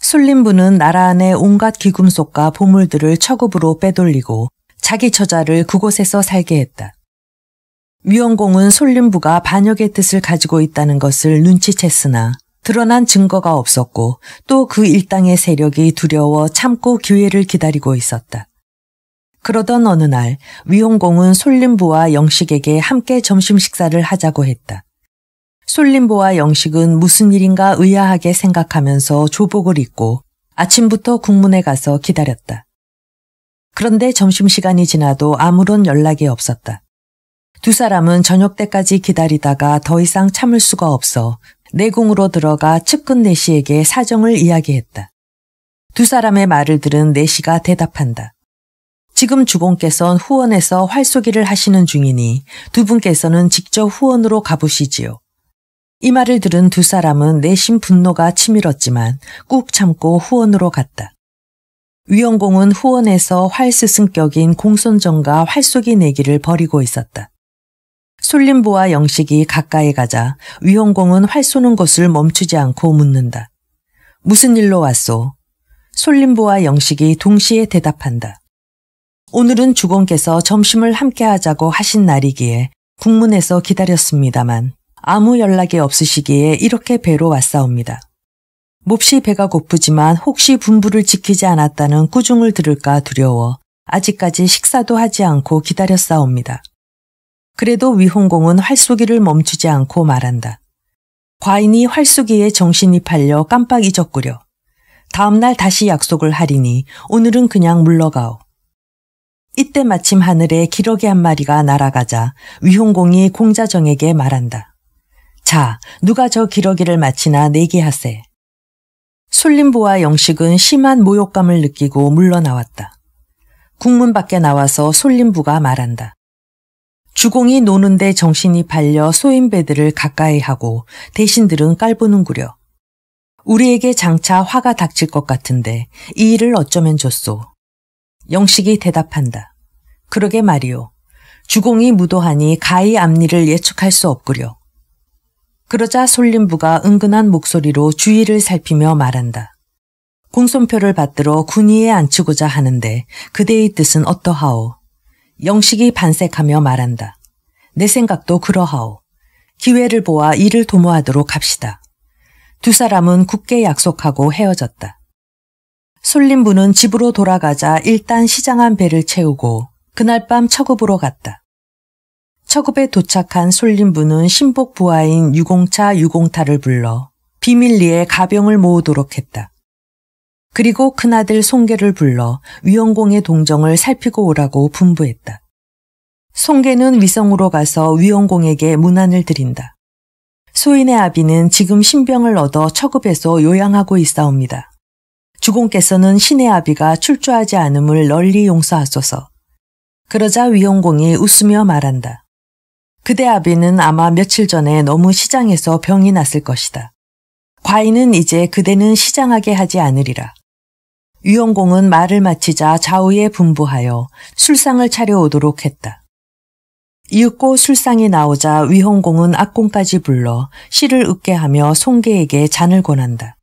술림부는 나라 안의 온갖 귀금속과 보물들을 처급으로 빼돌리고 자기 처자를 그곳에서 살게 했다. 위원공은 솔림부가 반역의 뜻을 가지고 있다는 것을 눈치챘으나 드러난 증거가 없었고 또 그 일당의 세력이 두려워 참고 기회를 기다리고 있었다. 그러던 어느 날 위홍공은 솔림부와 영식에게 함께 점심 식사를 하자고 했다. 솔림부와 영식은 무슨 일인가 의아하게 생각하면서 조복을 입고 아침부터 국문에 가서 기다렸다. 그런데 점심시간이 지나도 아무런 연락이 없었다. 두 사람은 저녁 때까지 기다리다가 더 이상 참을 수가 없어 내공으로 들어가 측근 내시에게 사정을 이야기했다. 두 사람의 말을 들은 내시가 대답한다. 지금 주공께서는 후원에서 활쏘기를 하시는 중이니 두 분께서는 직접 후원으로 가보시지요. 이 말을 들은 두 사람은 내심 분노가 치밀었지만 꾹 참고 후원으로 갔다. 위원공은 후원에서 활 스승격인 공손전과 활쏘기 내기를 벌이고 있었다. 솔림보와 영식이 가까이 가자 위홍공은 활 쏘는 것을 멈추지 않고 묻는다. 무슨 일로 왔소? 솔림보와 영식이 동시에 대답한다. 오늘은 주공께서 점심을 함께 하자고 하신 날이기에 국문에서 기다렸습니다만 아무 연락이 없으시기에 이렇게 배로 왔사옵니다. 몹시 배가 고프지만 혹시 분부를 지키지 않았다는 꾸중을 들을까 두려워 아직까지 식사도 하지 않고 기다렸사옵니다. 그래도 위홍공은 활쏘기를 멈추지 않고 말한다. 과인이 활쏘기에 정신이 팔려 깜빡 잊었구려. 다음날 다시 약속을 하리니 오늘은 그냥 물러가오. 이때 마침 하늘에 기러기 한 마리가 날아가자 위홍공이 공자정에게 말한다. 자, 누가 저 기러기를 마치나 내게 하세. 솔림부와 영식은 심한 모욕감을 느끼고 물러나왔다. 국문 밖에 나와서 솔림부가 말한다. 주공이 노는데 정신이 팔려 소인배들을 가까이 하고 대신들은 깔보는구려. 우리에게 장차 화가 닥칠 것 같은데 이 일을 어쩌면 좋소. 영식이 대답한다. 그러게 말이오. 주공이 무도하니 가히 앞니를 예측할 수 없구려. 그러자 솔림부가 은근한 목소리로 주위를 살피며 말한다. 공손표를 받들어 군위에 앉히고자 하는데 그대의 뜻은 어떠하오? 영식이 반색하며 말한다. 내 생각도 그러하오. 기회를 보아 일을 도모하도록 합시다. 두 사람은 굳게 약속하고 헤어졌다. 솔림부는 집으로 돌아가자 일단 시장한 배를 채우고 그날 밤 처급으로 갔다. 처급에 도착한 솔림부는 신복 부하인 유공차 유공타를 불러 비밀리에 가병을 모으도록 했다. 그리고 큰아들 송계를 불러 위원공의 동정을 살피고 오라고 분부했다. 송계는 위성으로 가서 위원공에게 문안을 드린다. 소인의 아비는 지금 신병을 얻어 처급해서 요양하고 있사옵니다. 주공께서는 신의 아비가 출조하지 않음을 널리 용서하소서. 그러자 위원공이 웃으며 말한다. 그대 아비는 아마 며칠 전에 너무 시장에서 병이 났을 것이다. 과인은 이제 그대는 시장하게 하지 않으리라. 유영공은 말을 마치자 좌우에 분부하여 술상을 차려오도록 했다. 이윽고 술상이 나오자 위홍공은 악공까지 불러 시를 읊게 하며 송계에게 잔을 권한다.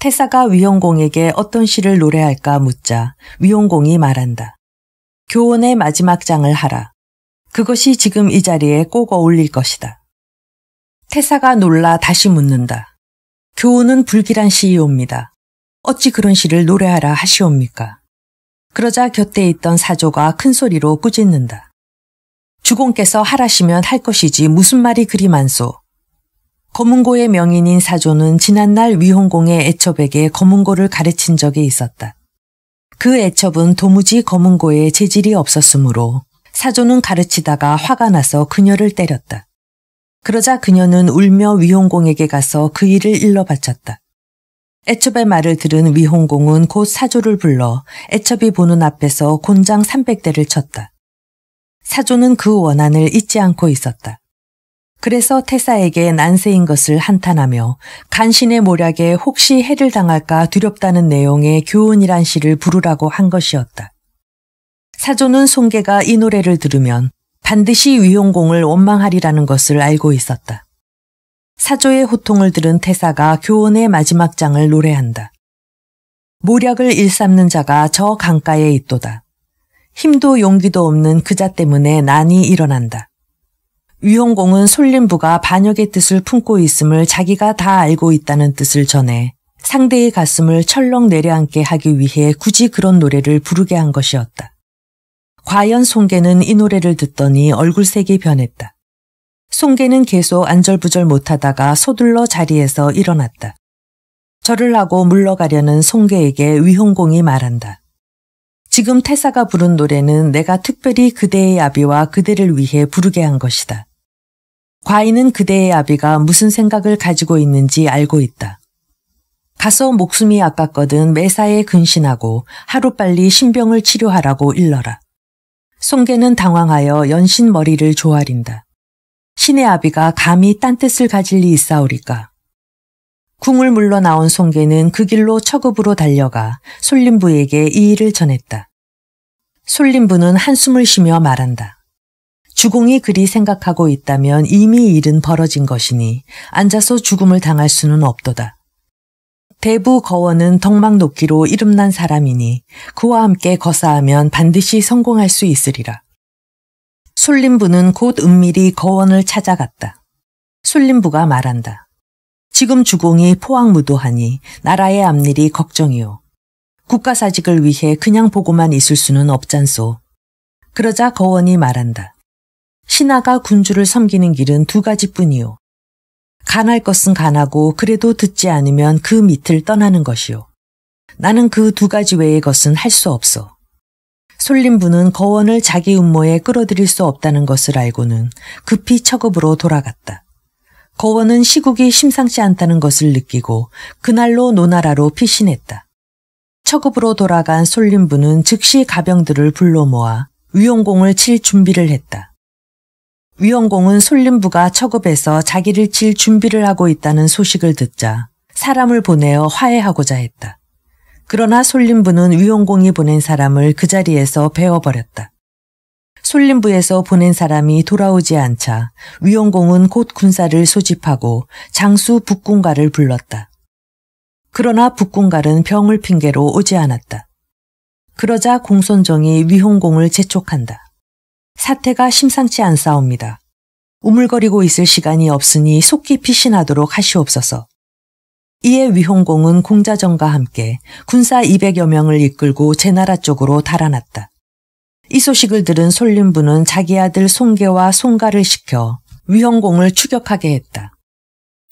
태사가 위홍공에게 어떤 시를 노래할까 묻자 위홍공이 말한다. 교원의 마지막 장을 하라. 그것이 지금 이 자리에 꼭 어울릴 것이다. 태사가 놀라 다시 묻는다. 교훈은 불길한 시이옵니다. 어찌 그런 시를 노래하라 하시옵니까? 그러자 곁에 있던 사조가 큰 소리로 꾸짖는다. 주공께서 하라시면 할 것이지 무슨 말이 그리 많소. 거문고의 명인인 사조는 지난날 위홍공의 애첩에게 거문고를 가르친 적이 있었다. 그 애첩은 도무지 거문고의 재질이 없었으므로 사조는 가르치다가 화가 나서 그녀를 때렸다. 그러자 그녀는 울며 위홍공에게 가서 그 일을 일러 바쳤다. 애첩의 말을 들은 위홍공은 곧 사조를 불러 애첩이 보는 앞에서 곤장 300대를 쳤다. 사조는 그 원한을 잊지 않고 있었다. 그래서 태사에게 난세인 것을 한탄하며 간신의 모략에 혹시 해를 당할까 두렵다는 내용의 교훈이란 시를 부르라고 한 것이었다. 사조는 송계가 이 노래를 들으면 반드시 위홍공을 원망하리라는 것을 알고 있었다. 사조의 호통을 들은 태사가 교원의 마지막 장을 노래한다. 모략을 일삼는 자가 저 강가에 있도다. 힘도 용기도 없는 그 자 때문에 난이 일어난다. 위홍공은 솔림부가 반역의 뜻을 품고 있음을 자기가 다 알고 있다는 뜻을 전해 상대의 가슴을 철렁 내려앉게 하기 위해 굳이 그런 노래를 부르게 한 것이었다. 과연 송계는 이 노래를 듣더니 얼굴색이 변했다. 송계는 계속 안절부절 못하다가 서둘러 자리에서 일어났다. 절을 하고 물러가려는 송계에게 위홍공이 말한다. 지금 태사가 부른 노래는 내가 특별히 그대의 아비와 그대를 위해 부르게 한 것이다. 과인은 그대의 아비가 무슨 생각을 가지고 있는지 알고 있다. 가서 목숨이 아깝거든 매사에 근신하고 하루빨리 신병을 치료하라고 일러라. 송계는 당황하여 연신 머리를 조아린다. 신의 아비가 감히 딴 뜻을 가질 리 있사오리까. 궁을 물러 나온 송계는 그 길로 처읍으로 달려가 솔림부에게 이 일을 전했다. 솔림부는 한숨을 쉬며 말한다. 주공이 그리 생각하고 있다면 이미 일은 벌어진 것이니 앉아서 죽음을 당할 수는 없도다. 대부 거원은 덕망 높기로 이름난 사람이니 그와 함께 거사하면 반드시 성공할 수 있으리라. 술림부는 곧 은밀히 거원을 찾아갔다. 술림부가 말한다. 지금 주공이 포항무도하니 나라의 앞일이 걱정이오. 국가사직을 위해 그냥 보고만 있을 수는 없잖소. 그러자 거원이 말한다. 신하가 군주를 섬기는 길은 두 가지뿐이오. 간할 것은 간하고 그래도 듣지 않으면 그 밑을 떠나는 것이오. 나는 그 두 가지 외의 것은 할 수 없어. 솔림부는 거원을 자기 음모에 끌어들일 수 없다는 것을 알고는 급히 척읍으로 돌아갔다. 거원은 시국이 심상치 않다는 것을 느끼고 그날로 노나라로 피신했다. 척읍으로 돌아간 솔림부는 즉시 가병들을 불러 모아 위용공을 칠 준비를 했다. 위원공은 솔림부가 처급에서 자기를 칠 준비를 하고 있다는 소식을 듣자 사람을 보내어 화해하고자 했다. 그러나 솔림부는 위용공이 보낸 사람을 그 자리에서 베어버렸다. 솔림부에서 보낸 사람이 돌아오지 않자 위용공은 곧 군사를 소집하고 장수 북군가를 불렀다. 그러나 북군가는 병을 핑계로 오지 않았다. 그러자 공손정이 위홍공을 재촉한다. 사태가 심상치 않사옵니다. 우물거리고 있을 시간이 없으니 속히 피신하도록 하시옵소서. 이에 위홍공은 공자정과 함께 군사 200여 명을 이끌고 제나라 쪽으로 달아났다. 이 소식을 들은 솔림부는 자기 아들 송계와 송가를 시켜 위홍공을 추격하게 했다.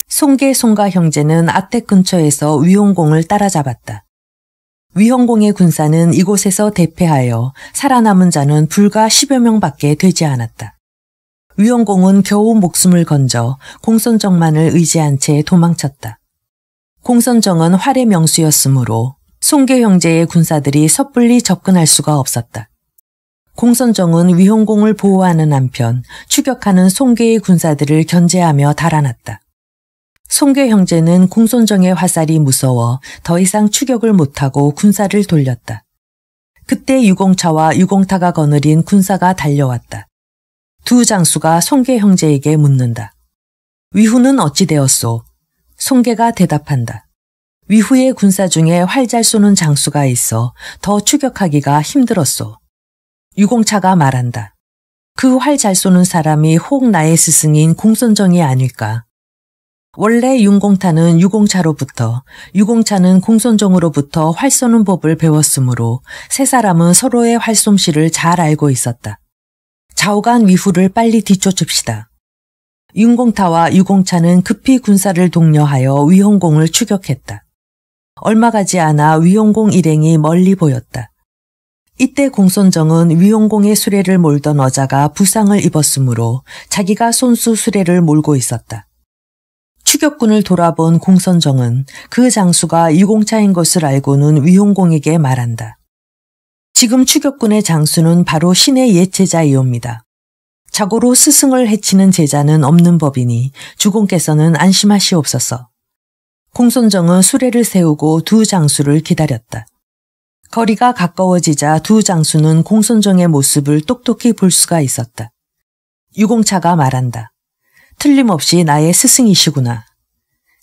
송계 송가 형제는 아택 근처에서 위홍공을 따라잡았다. 위홍공의 군사는 이곳에서 대패하여 살아남은 자는 불과 10여 명밖에 되지 않았다. 위홍공은 겨우 목숨을 건져 공손정만을 의지한 채 도망쳤다. 공선정은 활의 명수였으므로 송계 형제의 군사들이 섣불리 접근할 수가 없었다. 공선정은 위홍공을 보호하는 한편 추격하는 송계의 군사들을 견제하며 달아났다. 송계 형제는 공선정의 화살이 무서워 더 이상 추격을 못하고 군사를 돌렸다. 그때 유공차와 유공타가 거느린 군사가 달려왔다. 두 장수가 송계 형제에게 묻는다. 위후는 어찌 되었소? 송계가 대답한다. 위후의 군사 중에 활 잘 쏘는 장수가 있어 더 추격하기가 힘들었소. 유공차가 말한다. 그 활 잘 쏘는 사람이 혹 나의 스승인 공손정이 아닐까. 원래 윤공타는 유공차로부터, 유공차는 공손정으로부터활 쏘는 법을 배웠으므로 세 사람은 서로의 활솜씨를 잘 알고 있었다. 좌우간 위후를 빨리 뒤쫓읍시다. 윤공타와 유공차는 급히 군사를 독려하여 위홍공을 추격했다. 얼마 가지 않아 위홍공 일행이 멀리 보였다. 이때 공손정은 위홍공의 수레를 몰던 어자가 부상을 입었으므로 자기가 손수 수레를 몰고 있었다. 추격군을 돌아본 공선정은 그 장수가 유공차인 것을 알고는 위홍공에게 말한다. 지금 추격군의 장수는 바로 신의 예체자이옵니다. 자고로 스승을 해치는 제자는 없는 법이니 주공께서는 안심하시옵소서. 공손정은 수레를 세우고 두 장수를 기다렸다. 거리가 가까워지자 두 장수는 공손정의 모습을 똑똑히 볼 수가 있었다. 유공차가 말한다. 틀림없이 나의 스승이시구나.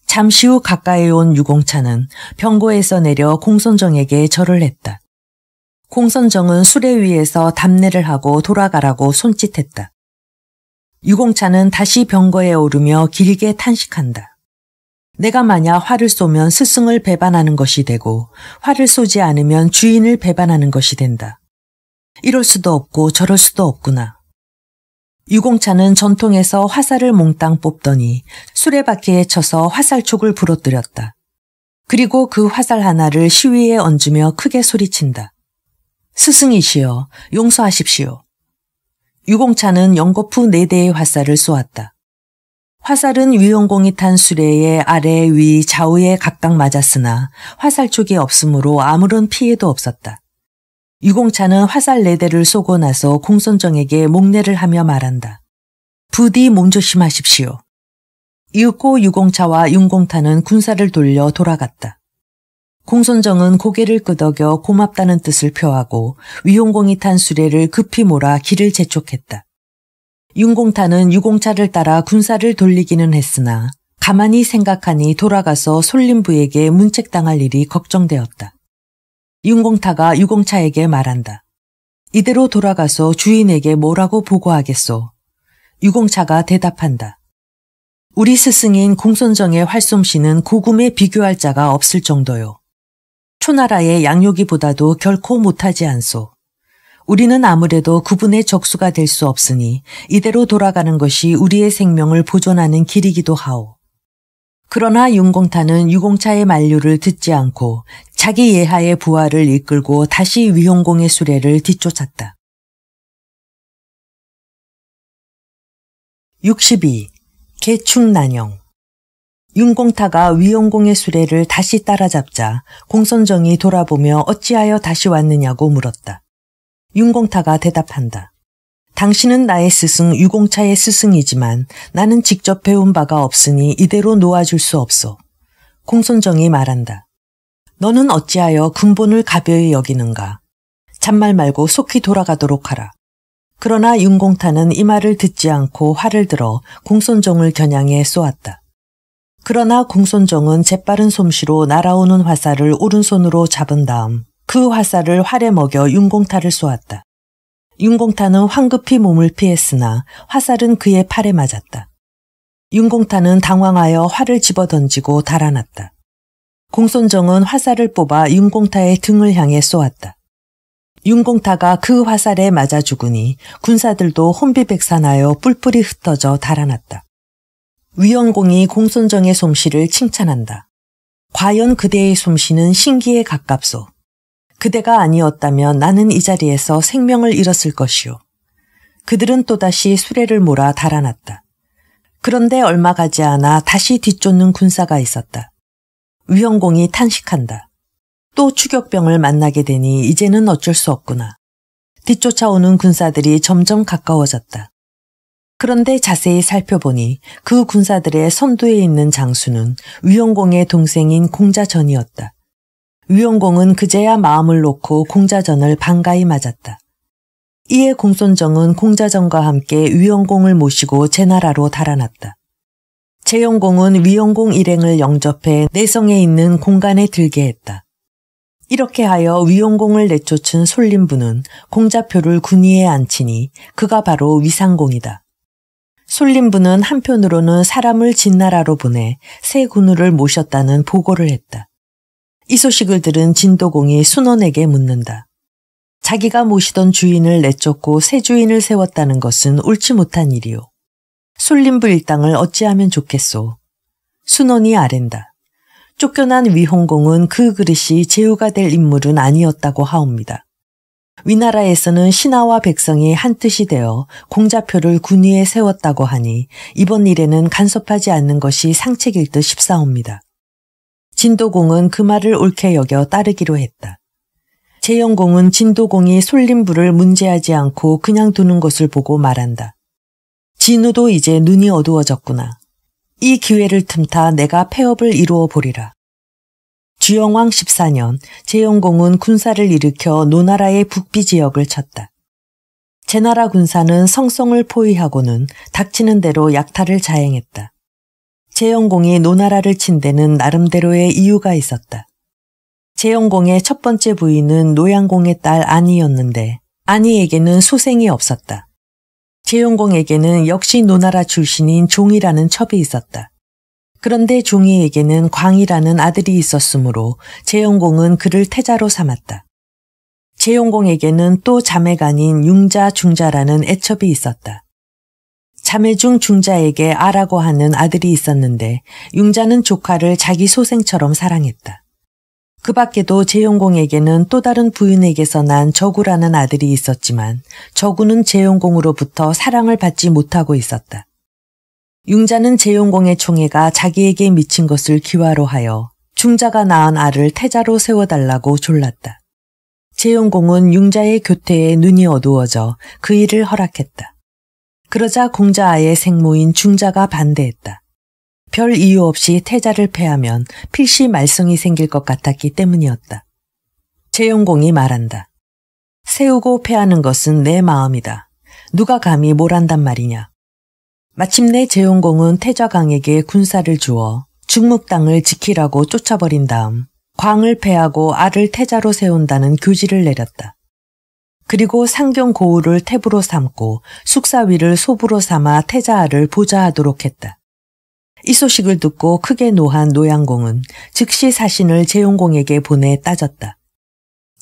잠시 후 가까이 온 유공차는 병고에서 내려 공손정에게 절을 했다. 공선정은 수레 위에서 담례를 하고 돌아가라고 손짓했다. 유공차는 다시 병거에 오르며 길게 탄식한다. 내가 만약 화를 쏘면 스승을 배반하는 것이 되고 화를 쏘지 않으면 주인을 배반하는 것이 된다. 이럴 수도 없고 저럴 수도 없구나. 유공차는 전통에서 화살을 몽땅 뽑더니 수레바퀴에 쳐서 화살촉을 부러뜨렸다. 그리고 그 화살 하나를 시위에 얹으며 크게 소리친다. 스승이시여, 용서하십시오. 유공차는 연거푸 4대의 화살을 쏘았다. 화살은 위용공이 탄 수레의 아래, 위, 좌우에 각각 맞았으나 화살촉이 없으므로 아무런 피해도 없었다. 유공차는 화살 4대를 쏘고 나서 공선정에게 목례를 하며 말한다. 부디 몸조심하십시오. 이윽고 유공차와 윤공타는 군사를 돌려 돌아갔다. 공손정은 고개를 끄덕여 고맙다는 뜻을 표하고 위용공이 탄 수레를 급히 몰아 길을 재촉했다. 윤공탄은 유공차를 따라 군사를 돌리기는 했으나 가만히 생각하니 돌아가서 솔림부에게 문책당할 일이 걱정되었다. 윤공타가 유공차에게 말한다. 이대로 돌아가서 주인에게 뭐라고 보고하겠소. 유공차가 대답한다. 우리 스승인 공손정의 활솜씨는 고금에 비교할 자가 없을 정도요. 초나라의 양육이보다도 결코 못하지 않소. 우리는 아무래도 구분의 적수가 될 수 없으니 이대로 돌아가는 것이 우리의 생명을 보존하는 길이기도 하오. 그러나 윤공타는 유공차의 만류를 듣지 않고 자기 예하의 부하를 이끌고 다시 위용공의 수레를 뒤쫓았다. 62. 개충난영 윤공타가 위용공의 수레를 다시 따라잡자 공선정이 돌아보며 어찌하여 다시 왔느냐고 물었다. 윤공타가 대답한다. 당신은 나의 스승 유공차의 스승이지만 나는 직접 배운 바가 없으니 이대로 놓아줄 수없어 공선정이 말한다. 너는 어찌하여 근본을 가벼이 여기는가. 잔말 말고 속히 돌아가도록 하라. 그러나 윤공타는 이 말을 듣지 않고 화를 들어 공선정을 겨냥해 쏘았다. 그러나 공손정은 재빠른 솜씨로 날아오는 화살을 오른손으로 잡은 다음 그 화살을 활에 먹여 윤공타를 쏘았다. 윤공타는 황급히 몸을 피했으나 화살은 그의 팔에 맞았다. 윤공타는 당황하여 활을 집어던지고 달아났다. 공손정은 화살을 뽑아 윤공타의 등을 향해 쏘았다. 윤공타가 그 화살에 맞아 죽으니 군사들도 혼비백산하여 뿔뿔이 흩어져 달아났다. 위영공이 공손정의 솜씨를 칭찬한다. 과연 그대의 솜씨는 신기에 가깝소. 그대가 아니었다면 나는 이 자리에서 생명을 잃었을 것이오. 그들은 또다시 수레를 몰아 달아났다. 그런데 얼마 가지 않아 다시 뒤쫓는 군사가 있었다. 위영공이 탄식한다. 또 추격병을 만나게 되니 이제는 어쩔 수 없구나. 뒤쫓아오는 군사들이 점점 가까워졌다. 그런데 자세히 살펴보니 그 군사들의 선두에 있는 장수는 위영공의 동생인 공자전이었다. 위영공은 그제야 마음을 놓고 공자전을 반가이 맞았다. 이에 공손정은 공자전과 함께 위영공을 모시고 제 나라로 달아났다. 재영공은 위영공 일행을 영접해 내성에 있는 공간에 들게 했다. 이렇게 하여 위용공을 내쫓은 솔림부는 공자표를 군위에 앉히니 그가 바로 위상공이다. 솔림부는 한편으로는 사람을 진나라로 보내 새 군우를 모셨다는 보고를 했다. 이 소식을 들은 진도공이 순원에게 묻는다. 자기가 모시던 주인을 내쫓고 새 주인을 세웠다는 것은 옳지 못한 일이요 솔림부 일당을 어찌하면 좋겠소. 순원이 아랜다. 쫓겨난 위홍공은 그 그릇이 제후가 될 인물은 아니었다고 하옵니다. 위나라에서는 신하와 백성이 한뜻이 되어 공자표를 군위에 세웠다고 하니 이번 일에는 간섭하지 않는 것이 상책일 듯 싶사옵니다. 진도공은 그 말을 옳게 여겨 따르기로 했다. 재영공은 진도공이 솔림부를 문제하지 않고 그냥 두는 것을 보고 말한다. 진우도 이제 눈이 어두워졌구나. 이 기회를 틈타 내가 폐업을 이루어 보리라. 주영왕 14년 제용공은 군사를 일으켜 노나라의 북비 지역을 쳤다. 제나라 군사는 성성을 포위하고는 닥치는 대로 약탈을 자행했다. 제영공이 노나라를 친 데는 나름대로의 이유가 있었다. 제영공의첫 번째 부인은 노양공의 딸 안이였는데 안이에게는 소생이 없었다. 제영공에게는 역시 노나라 출신인 종이라는 첩이 있었다. 그런데 종이에게는 광이라는 아들이 있었으므로 재용공은 그를 태자로 삼았다. 재용공에게는 또 자매가 아닌 융자 중자라는 애첩이 있었다. 자매 중 중자에게 아라고 하는 아들이 있었는데 융자는 조카를 자기 소생처럼 사랑했다. 그 밖에도 재용공에게는 또 다른 부인에게서 난 저구라는 아들이 있었지만 저구는 재용공으로부터 사랑을 받지 못하고 있었다. 융자는 제용공의 총애가 자기에게 미친 것을 기화로 하여 중자가 낳은 알을 태자로 세워달라고 졸랐다. 제용공은 융자의 교태에 눈이 어두워져 그 일을 허락했다. 그러자 공자아의 생모인 중자가 반대했다. 별 이유 없이 태자를 패하면 필시 말썽이 생길 것 같았기 때문이었다. 제용공이 말한다. 세우고 패하는 것은 내 마음이다. 누가 감히 뭘 한단 말이냐. 마침내 제용공은 태자강에게 군사를 주어 중묵당을 지키라고 쫓아버린 다음 광을 패하고 알을 태자로 세운다는 교지를 내렸다. 그리고 상경 고우를 태부로 삼고 숙사위를 소부로 삼아 태자아를 보좌하도록 했다. 이 소식을 듣고 크게 노한 노양공은 즉시 사신을 재용공에게 보내 따졌다.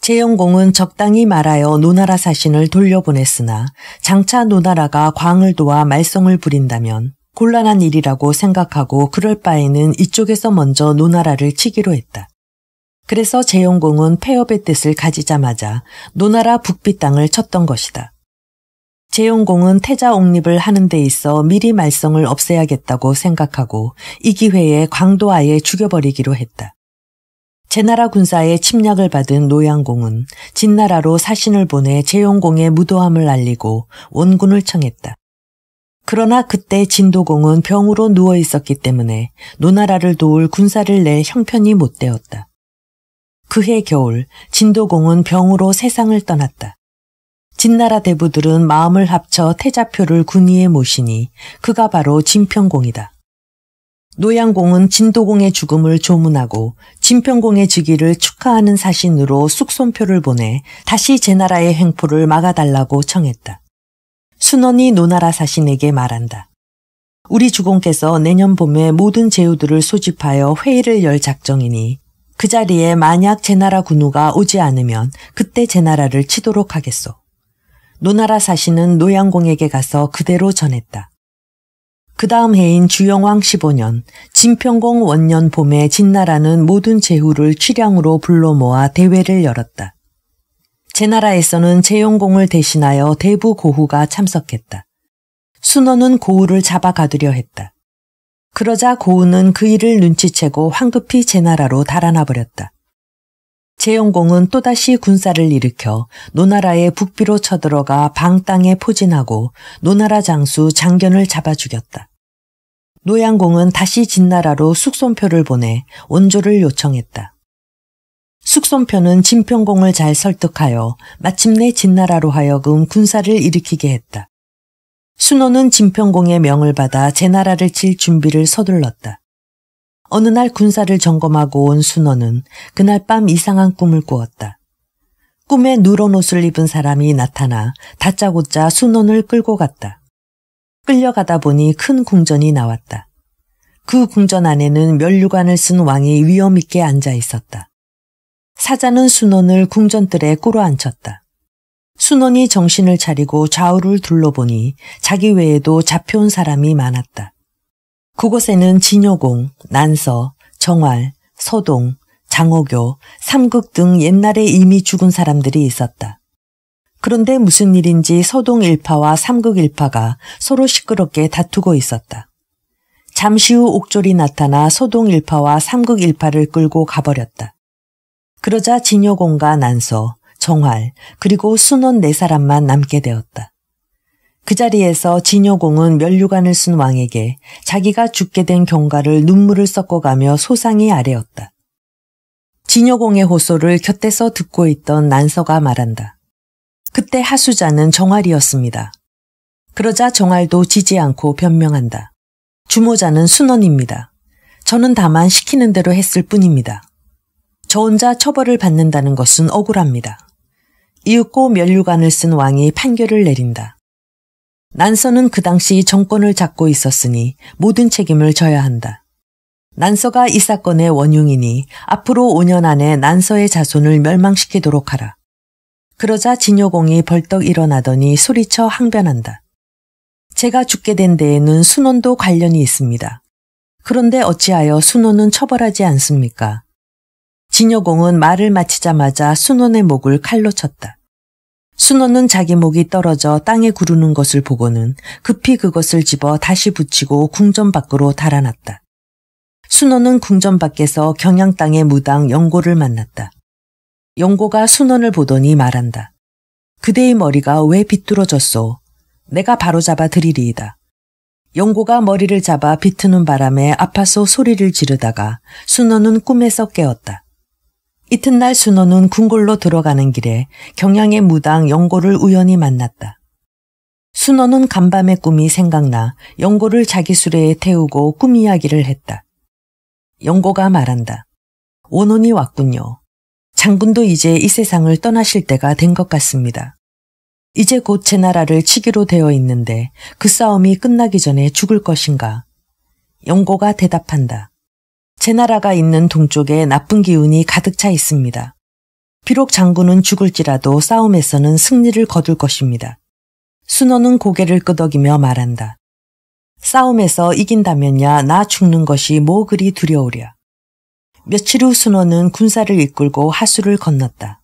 최영공은 적당히 말하여 노나라 사신을 돌려보냈으나 장차 노나라가 광을 도와 말썽을 부린다면 곤란한 일이라고 생각하고 그럴 바에는 이쪽에서 먼저 노나라를 치기로 했다. 그래서 재영공은 폐업의 뜻을 가지자마자 노나라 북비 땅을 쳤던 것이다. 재영공은 태자 옹립을 하는 데 있어 미리 말썽을 없애야겠다고 생각하고 이 기회에 광도 아예 죽여버리기로 했다. 제나라 군사의 침략을 받은 노양공은 진나라로 사신을 보내 재용공의 무도함을 알리고 원군을 청했다. 그러나 그때 진도공은 병으로 누워 있었기 때문에 노나라를 도울 군사를 낼 형편이 못 되었다. 그해 겨울 진도공은 병으로 세상을 떠났다. 진나라 대부들은 마음을 합쳐 태자표를 군위에 모시니 그가 바로 진평공이다. 노양공은 진도공의 죽음을 조문하고 진평공의 즉위를 축하하는 사신으로 숙손표를 보내 다시 제나라의 횡포를 막아달라고 청했다. 순원이 노나라 사신에게 말한다. 우리 주공께서 내년 봄에 모든 제후들을 소집하여 회의를 열 작정이니 그 자리에 만약 제나라 군우가 오지 않으면 그때 제나라를 치도록 하겠소. 노나라 사신은 노양공에게 가서 그대로 전했다. 그 다음 해인 주영왕 15년, 진평공 원년 봄에 진나라는 모든 제후를 취량으로 불러 모아 대회를 열었다. 제나라에서는 제용공을 대신하여 대부 고후가 참석했다. 순원은 고후를 잡아가두려 했다. 그러자 고후는그 일을 눈치채고 황급히 제나라로 달아나 버렸다. 제영공은 또다시 군사를 일으켜 노나라의 북비로 쳐들어가 방땅에 포진하고 노나라 장수 장견을 잡아 죽였다. 노양공은 다시 진나라로 숙손표를 보내 온조를 요청했다. 숙손표는 진평공을 잘 설득하여 마침내 진나라로 하여금 군사를 일으키게 했다. 순호는 진평공의 명을 받아 제나라를 칠 준비를 서둘렀다. 어느 날 군사를 점검하고 온 순원은 그날 밤 이상한 꿈을 꾸었다. 꿈에 누런 옷을 입은 사람이 나타나 다짜고짜 순원을 끌고 갔다. 끌려가다 보니 큰 궁전이 나왔다. 그 궁전 안에는 면류관을 쓴 왕이 위엄 있게 앉아 있었다. 사자는 순원을 궁전뜰에 꿇어 앉혔다. 순원이 정신을 차리고 좌우를 둘러보니 자기 외에도 잡혀온 사람이 많았다. 그곳에는 진효공, 난서, 정활, 소동 장호교, 삼극 등 옛날에 이미 죽은 사람들이 있었다. 그런데 무슨 일인지 소동 일파와 삼극 일파가 서로 시끄럽게 다투고 있었다. 잠시 후 옥졸이 나타나 소동 일파와 삼극 일파를 끌고 가버렸다. 그러자 진효공과 난서, 정활, 그리고 순원 네 사람만 남게 되었다. 그 자리에서 진여공은 면류관을 쓴 왕에게 자기가 죽게 된 경과를 눈물을 섞어가며 소상히 아뢰었다. 진여공의 호소를 곁에서 듣고 있던 난서가 말한다. 그때 하수자는 정활이었습니다. 그러자 정활도 지지 않고 변명한다. 주모자는 순원입니다. 저는 다만 시키는 대로 했을 뿐입니다. 저 혼자 처벌을 받는다는 것은 억울합니다. 이윽고 면류관을 쓴 왕이 판결을 내린다. 난서는 그 당시 정권을 잡고 있었으니 모든 책임을 져야 한다. 난서가 이 사건의 원흉이니 앞으로 5년 안에 난서의 자손을 멸망시키도록 하라. 그러자 진효공이 벌떡 일어나더니 소리쳐 항변한다. 제가 죽게 된 데에는 순원도 관련이 있습니다. 그런데 어찌하여 순원은 처벌하지 않습니까? 진여공은 말을 마치자마자 순원의 목을 칼로 쳤다. 순호는 자기 목이 떨어져 땅에 구르는 것을 보고는 급히 그것을 집어 다시 붙이고 궁전 밖으로 달아났다. 순호는 궁전 밖에서 경양 땅의 무당 영고를 만났다. 영고가 순호를 보더니 말한다. 그대의 머리가 왜 비뚤어졌소? 내가 바로 잡아 드리리이다. 영고가 머리를 잡아 비트는 바람에 아파서 소리를 지르다가 순호는 꿈에서 깨었다. 이튿날 순호는 궁궐로 들어가는 길에 경양의 무당 영고를 우연히 만났다. 순호는 간밤의 꿈이 생각나 영고를 자기 수레에 태우고 꿈 이야기를 했다. 영고가 말한다. 원혼이 왔군요. 장군도 이제 이 세상을 떠나실 때가 된 것 같습니다. 이제 곧 제 나라를 치기로 되어 있는데 그 싸움이 끝나기 전에 죽을 것인가? 영고가 대답한다. 제 나라가 있는 동쪽에 나쁜 기운이 가득 차 있습니다. 비록 장군은 죽을지라도 싸움에서는 승리를 거둘 것입니다. 순호는 고개를 끄덕이며 말한다. 싸움에서 이긴다면야 나 죽는 것이 뭐 그리 두려우랴. 며칠 후 순호는 군사를 이끌고 하수를 건넜다.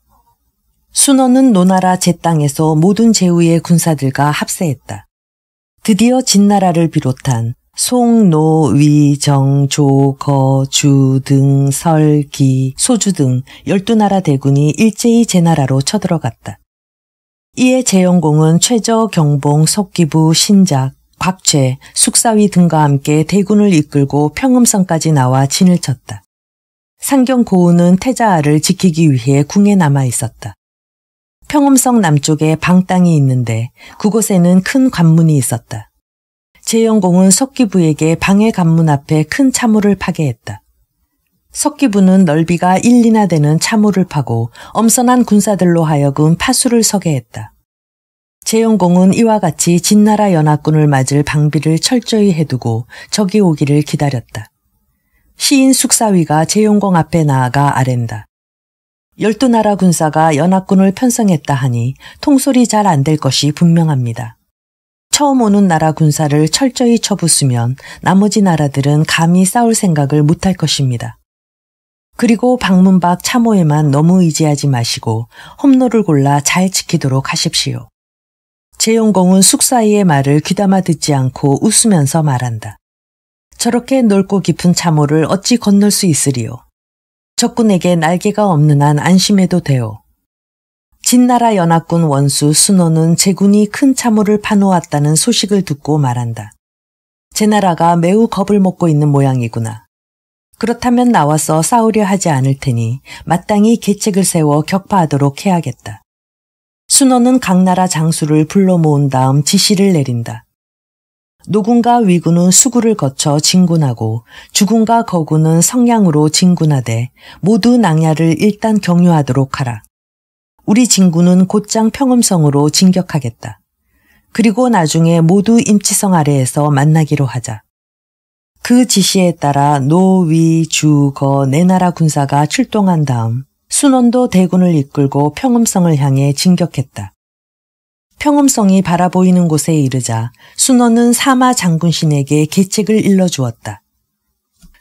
순호는 노나라 제 땅에서 모든 제후의 군사들과 합세했다. 드디어 진나라를 비롯한 송노위 정조거주 등 설기 소주 등 열두 나라 대군이 일제히 제 나라로 쳐들어갔다. 이에 재영공은 최저 경봉 석기부 신작 곽최 숙사위 등과 함께 대군을 이끌고 평음성까지 나와 진을 쳤다. 상경 고우은 태자아를 지키기 위해 궁에 남아 있었다. 평음성 남쪽에 방땅이 있는데 그곳에는 큰 관문이 있었다. 제영공은 석기부에게 방해 관문 앞에 큰 참호를 파게 했다. 석기부는 넓이가 1리나 되는 참호를 파고 엄선한 군사들로 하여금 파수를 서게 했다. 제영공은 이와 같이 진나라 연합군을 맞을 방비를 철저히 해두고 적이 오기를 기다렸다. 시인 숙사위가 제영공 앞에 나아가 아랜다. 열두 나라 군사가 연합군을 편성했다 하니 통솔이 잘 안 될 것이 분명합니다. 처음 오는 나라 군사를 철저히 쳐부수면 나머지 나라들은 감히 싸울 생각을 못할 것입니다. 그리고 방문박 참호에만 너무 의지하지 마시고 홈로를 골라 잘 지키도록 하십시오. 재용공은 숙사이의 말을 귀담아 듣지 않고 웃으면서 말한다. 저렇게 넓고 깊은 참호를 어찌 건널 수 있으리요. 적군에게 날개가 없는 한 안심해도 돼요. 진나라 연합군 원수 순호는 제군이 큰 참호를 파놓았다는 소식을 듣고 말한다. 제나라가 매우 겁을 먹고 있는 모양이구나. 그렇다면 나와서 싸우려 하지 않을 테니 마땅히 계책을 세워 격파하도록 해야겠다. 순호는 각나라 장수를 불러 모은 다음 지시를 내린다. 노군과 위군은 수구를 거쳐 진군하고 주군과 거군은 성양으로 진군하되 모두 낭야를 일단 경유하도록 하라. 우리 진군은 곧장 평음성으로 진격하겠다. 그리고 나중에 모두 임치성 아래에서 만나기로 하자. 그 지시에 따라 노, 위, 주, 거, 네 나라 군사가 출동한 다음 순원도 대군을 이끌고 평음성을 향해 진격했다. 평음성이 바라보이는 곳에 이르자 순원은 사마 장군신에게 계책을 일러주었다.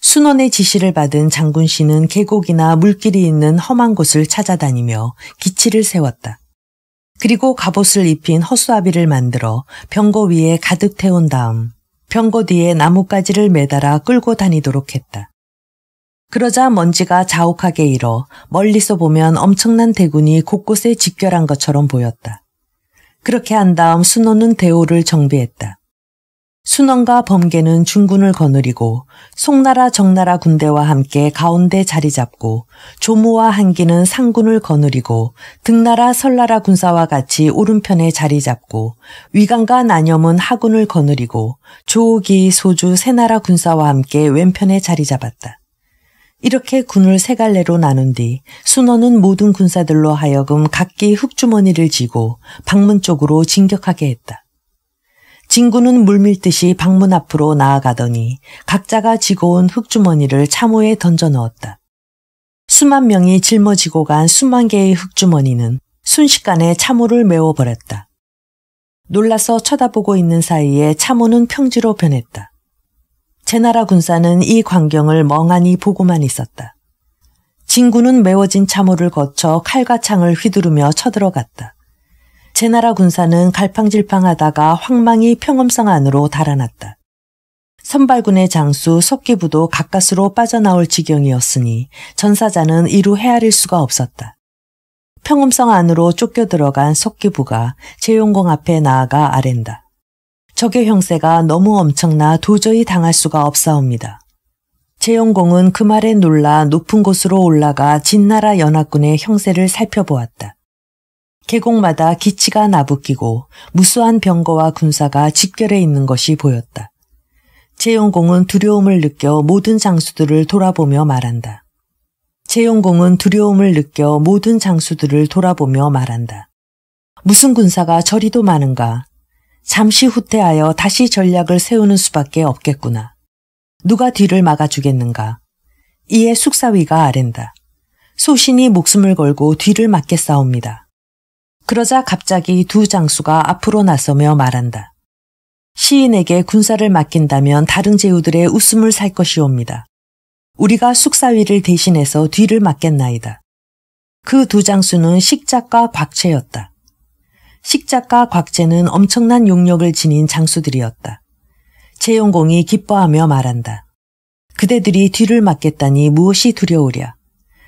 순원의 지시를 받은 장군 씨는 계곡이나 물길이 있는 험한 곳을 찾아다니며 기치를 세웠다. 그리고 갑옷을 입힌 허수아비를 만들어 병거 위에 가득 태운 다음 병거 뒤에 나뭇가지를 매달아 끌고 다니도록 했다. 그러자 먼지가 자욱하게 일어 멀리서 보면 엄청난 대군이 곳곳에 집결한 것처럼 보였다. 그렇게 한 다음 순호는 대오를 정비했다. 순원과 범계는 중군을 거느리고 송나라 정나라 군대와 함께 가운데 자리 잡고 조무와 한기는 상군을 거느리고 등나라 설나라 군사와 같이 오른편에 자리 잡고 위강과 난염은 하군을 거느리고 조기 소주 세 나라 군사와 함께 왼편에 자리 잡았다. 이렇게 군을 세 갈래로 나눈 뒤 순원은 모든 군사들로 하여금 각기 흙주머니를 쥐고 방문 쪽으로 진격하게 했다. 진구는 물밀듯이 방문 앞으로 나아가더니 각자가 지고 온 흙주머니를 참호에 던져 넣었다. 수만 명이 짊어지고 간 수만 개의 흙주머니는 순식간에 참호를 메워버렸다. 놀라서 쳐다보고 있는 사이에 참호는 평지로 변했다. 제나라 군사는 이 광경을 멍하니 보고만 있었다. 진구는 메워진 참호를 거쳐 칼과 창을 휘두르며 쳐들어갔다. 제 나라 군사는 갈팡질팡하다가 황망이 평엄성 안으로 달아났다. 선발군의 장수 석기부도 가까스로 빠져나올 지경이었으니 전사자는 이루 헤아릴 수가 없었다. 평음성 안으로 쫓겨 들어간 석기부가 제용공 앞에 나아가 아랜다. 적의 형세가 너무 엄청나 도저히 당할 수가 없사옵니다. 제용공은 그 말에 놀라 높은 곳으로 올라가 진나라 연합군의 형세를 살펴보았다. 계곡마다 기치가 나부끼고 무수한 병거와 군사가 직결해 있는 것이 보였다. 채용공은 두려움을 느껴 모든 장수들을 돌아보며 말한다. 채용공은 두려움을 느껴 모든 장수들을 돌아보며 말한다. 무슨 군사가 저리도 많은가. 잠시 후퇴하여 다시 전략을 세우는 수밖에 없겠구나. 누가 뒤를 막아주겠는가. 이에 숙사위가 아랜다. 소신이 목숨을 걸고 뒤를 맞게 싸웁니다. 그러자 갑자기 두 장수가 앞으로 나서며 말한다. 시인에게 군사를 맡긴다면 다른 제후들의 웃음을 살 것이옵니다. 우리가 숙사위를 대신해서 뒤를 맡겠나이다. 그 두 장수는 식작과 곽채였다. 식작과 곽재는 엄청난 용력을 지닌 장수들이었다. 채용공이 기뻐하며 말한다. 그대들이 뒤를 맡겠다니 무엇이 두려우랴.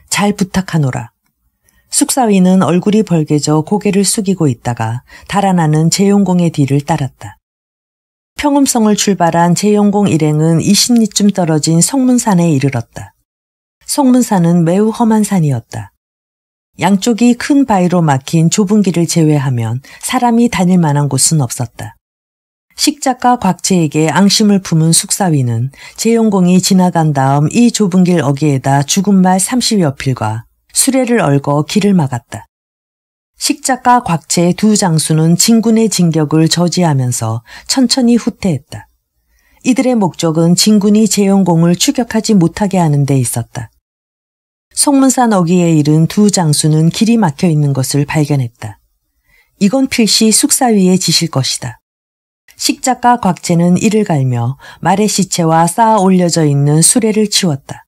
잘 부탁하노라. 숙사위는 얼굴이 벌개져 고개를 숙이고 있다가 달아나는 재용공의 뒤를 따랐다. 평음성을 출발한 재용공 일행은 20리쯤 떨어진 성문산에 이르렀다. 성문산은 매우 험한 산이었다. 양쪽이 큰 바위로 막힌 좁은 길을 제외하면 사람이 다닐 만한 곳은 없었다. 식자가 곽재에게 앙심을 품은 숙사위는 재용공이 지나간 다음 이 좁은 길 어귀에다 죽은 말 30여 필과 수레를 얽어 길을 막았다. 식작가 곽채의 두 장수는 진군의 진격을 저지하면서 천천히 후퇴했다. 이들의 목적은 진군이 재용공을 추격하지 못하게 하는 데 있었다. 송문산 어귀에 이른 두 장수는 길이 막혀 있는 것을 발견했다. 이건 필시 숙사위에 지실 것이다. 식작가 곽재는 이를 갈며 말의 시체와 쌓아 올려져 있는 수레를 치웠다.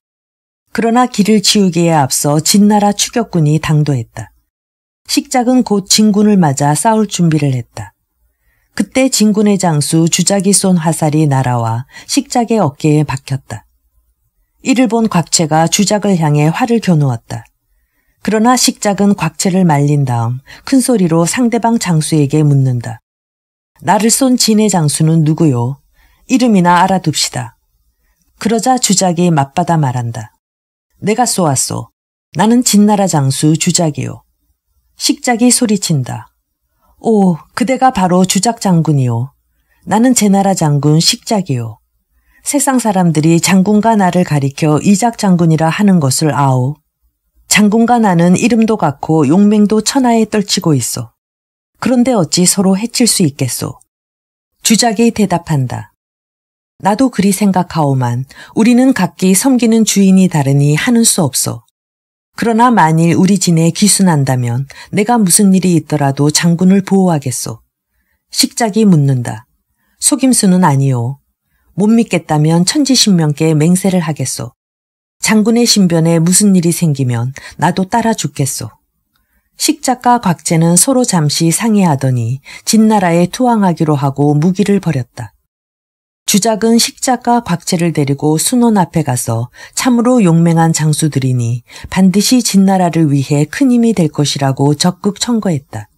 그러나 길을 지우기에 앞서 진나라 추격군이 당도했다. 식작은 곧 진군을 맞아 싸울 준비를 했다. 그때 진군의 장수 주작이 쏜 화살이 날아와 식작의 어깨에 박혔다. 이를 본 곽채가 주작을 향해 활을 겨누었다. 그러나 식작은 곽채를 말린 다음 큰 소리로 상대방 장수에게 묻는다. 나를 쏜 진의 장수는 누구요? 이름이나 알아둡시다. 그러자 주작이 맞받아 말한다. 내가 쏘았소. 나는 진나라 장수 주작이요. 식작이 소리친다. 오, 그대가 바로 주작 장군이요. 나는 제나라 장군 식작이요. 세상 사람들이 장군과 나를 가리켜 이작 장군이라 하는 것을 아오. 장군과 나는 이름도 같고 용맹도 천하에 떨치고 있어. 그런데 어찌 서로 해칠 수 있겠소? 주작이 대답한다. 나도 그리 생각하오만 우리는 각기 섬기는 주인이 다르니 하는 수 없어. 그러나 만일 우리 진에 기순한다면 내가 무슨 일이 있더라도 장군을 보호하겠소. 식작이 묻는다. 속임수는 아니오. 못 믿겠다면 천지신명께 맹세를 하겠소. 장군의 신변에 무슨 일이 생기면 나도 따라 죽겠소. 식작과 곽재는 서로 잠시 상의하더니 진나라에 투항하기로 하고 무기를 버렸다. 주작은 식자가 곽제를 데리고 순원 앞에 가서 참으로 용맹한 장수들이니 반드시 진나라를 위해 큰 힘이 될 것이라고 적극 청거했다.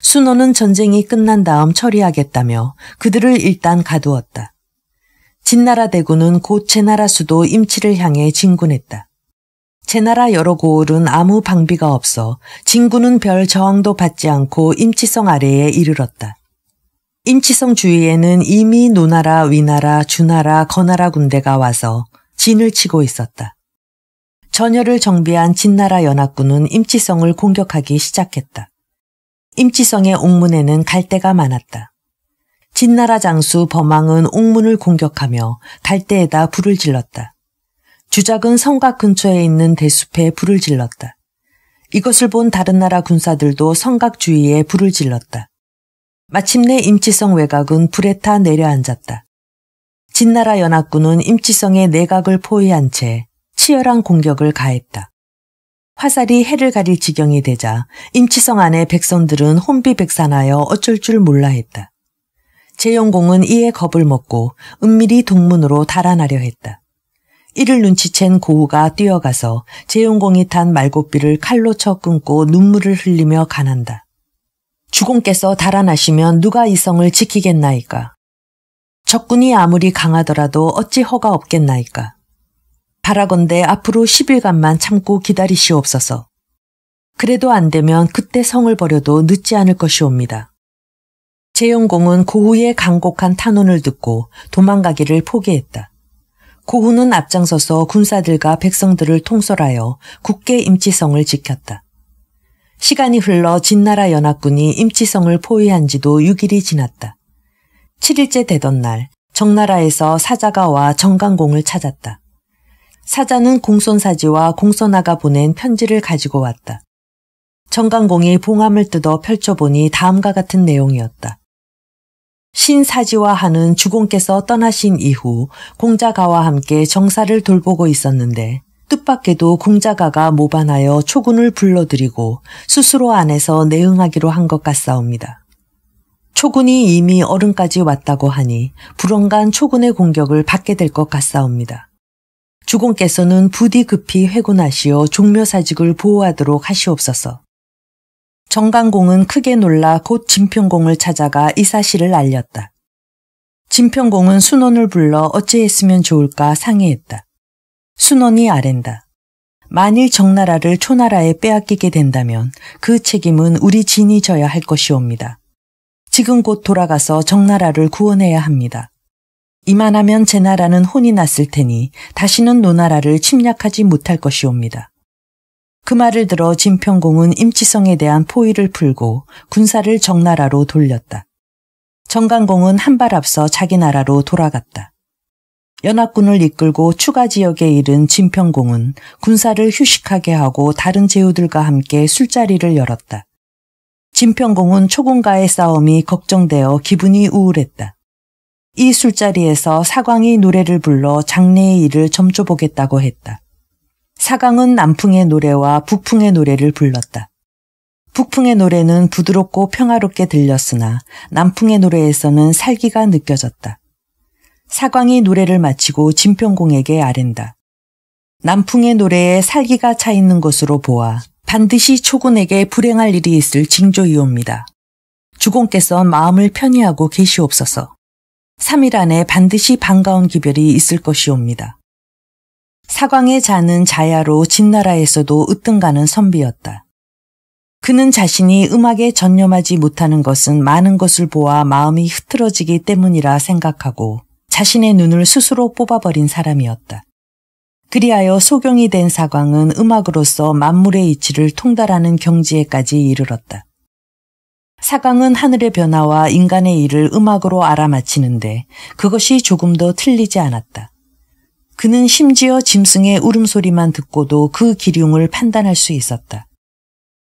순원은 전쟁이 끝난 다음 처리하겠다며 그들을 일단 가두었다. 진나라 대군은 곧 제나라 수도 임치를 향해 진군했다. 제나라 여러 고을은 아무 방비가 없어 진군은 별 저항도 받지 않고 임치성 아래에 이르렀다. 임치성 주위에는 이미 노나라, 위나라, 주나라, 거나라 군대가 와서 진을 치고 있었다. 전열을 정비한 진나라 연합군은 임치성을 공격하기 시작했다. 임치성의 옥문에는 갈대가 많았다. 진나라 장수 범왕은 옥문을 공격하며 갈대에다 불을 질렀다. 주작은 성곽 근처에 있는 대숲에 불을 질렀다. 이것을 본 다른 나라 군사들도 성곽 주위에 불을 질렀다. 마침내 임치성 외곽은 불에 타 내려앉았다. 진나라 연합군은 임치성의 내각을 포위한 채 치열한 공격을 가했다. 화살이 해를 가릴 지경이 되자 임치성 안의 백성들은 혼비백산하여 어쩔 줄 몰라 했다. 재영공은 이에 겁을 먹고 은밀히 동문으로 달아나려 했다. 이를 눈치챈 고우가 뛰어가서 재용공이 탄 말고삐를 칼로 쳐 끊고 눈물을 흘리며 가난다. 주공께서 달아나시면 누가 이성을 지키겠나이까. 적군이 아무리 강하더라도 어찌 허가 없겠나이까. 바라건대 앞으로 10일간만 참고 기다리시옵소서. 그래도 안 되면 그때 성을 버려도 늦지 않을 것이옵니다. 재용공은 고후의 강곡한 탄원을 듣고 도망가기를 포기했다. 고후는 앞장서서 군사들과 백성들을 통솔하여 국계 임치성을 지켰다. 시간이 흘러 진나라 연합군이 임치성을 포위한 지도 6일이 지났다. 7일째 되던 날 정나라에서 사자가 와 정강공을 찾았다. 사자는 공손사지와 공손아가 보낸 편지를 가지고 왔다. 정강공이 봉함을 뜯어 펼쳐보니 다음과 같은 내용이었다. 신사지와 하는 주공께서 떠나신 이후 공자가와 함께 정사를 돌보고 있었는데 뜻밖에도 공자가가 모반하여 초군을 불러들이고 스스로 안에서 내응하기로 한 것 같사옵니다. 초군이 이미 어른까지 왔다고 하니 불언간 초군의 공격을 받게 될 것 같사옵니다. 주공께서는 부디 급히 회군하시어 종묘사직을 보호하도록 하시옵소서. 정강공은 크게 놀라 곧 진평공을 찾아가 이 사실을 알렸다. 진평공은 순원을 불러 어찌했으면 좋을까 상의했다. 순원이 아랜다. 만일 정나라를 초나라에 빼앗기게 된다면 그 책임은 우리 진이 져야 할 것이옵니다. 지금 곧 돌아가서 정나라를 구원해야 합니다. 이만하면 제 나라는 혼이 났을 테니 다시는 노나라를 침략하지 못할 것이옵니다. 그 말을 들어 진평공은 임치성에 대한 포위를 풀고 군사를 정나라로 돌렸다. 정강공은 한 발 앞서 자기 나라로 돌아갔다. 연합군을 이끌고 추가 지역에 이른 진평공은 군사를 휴식하게 하고 다른 제후들과 함께 술자리를 열었다. 진평공은 초군과의 싸움이 걱정되어 기분이 우울했다. 이 술자리에서 사광이 노래를 불러 장래의 일을 점쳐보겠다고 했다. 사광은 남풍의 노래와 북풍의 노래를 불렀다. 북풍의 노래는 부드럽고 평화롭게 들렸으나 남풍의 노래에서는 살기가 느껴졌다. 사광이 노래를 마치고 진평공에게 아랜다. 남풍의 노래에 살기가 차 있는 것으로 보아 반드시 초군에게 불행할 일이 있을 징조이옵니다. 주공께서 마음을 편히 하고 계시옵소서. 3일 안에 반드시 반가운 기별이 있을 것이옵니다. 사광의 자는 자야로 진나라에서도 으뜸가는 선비였다. 그는 자신이 음악에 전념하지 못하는 것은 많은 것을 보아 마음이 흐트러지기 때문이라 생각하고 자신의 눈을 스스로 뽑아버린 사람이었다. 그리하여 소경이 된 사광은 음악으로서 만물의 이치를 통달하는 경지에까지 이르렀다. 사광은 하늘의 변화와 인간의 일을 음악으로 알아맞히는데 그것이 조금 도 틀리지 않았다. 그는 심지어 짐승의 울음소리만 듣고도 그 기륭을 판단할 수 있었다.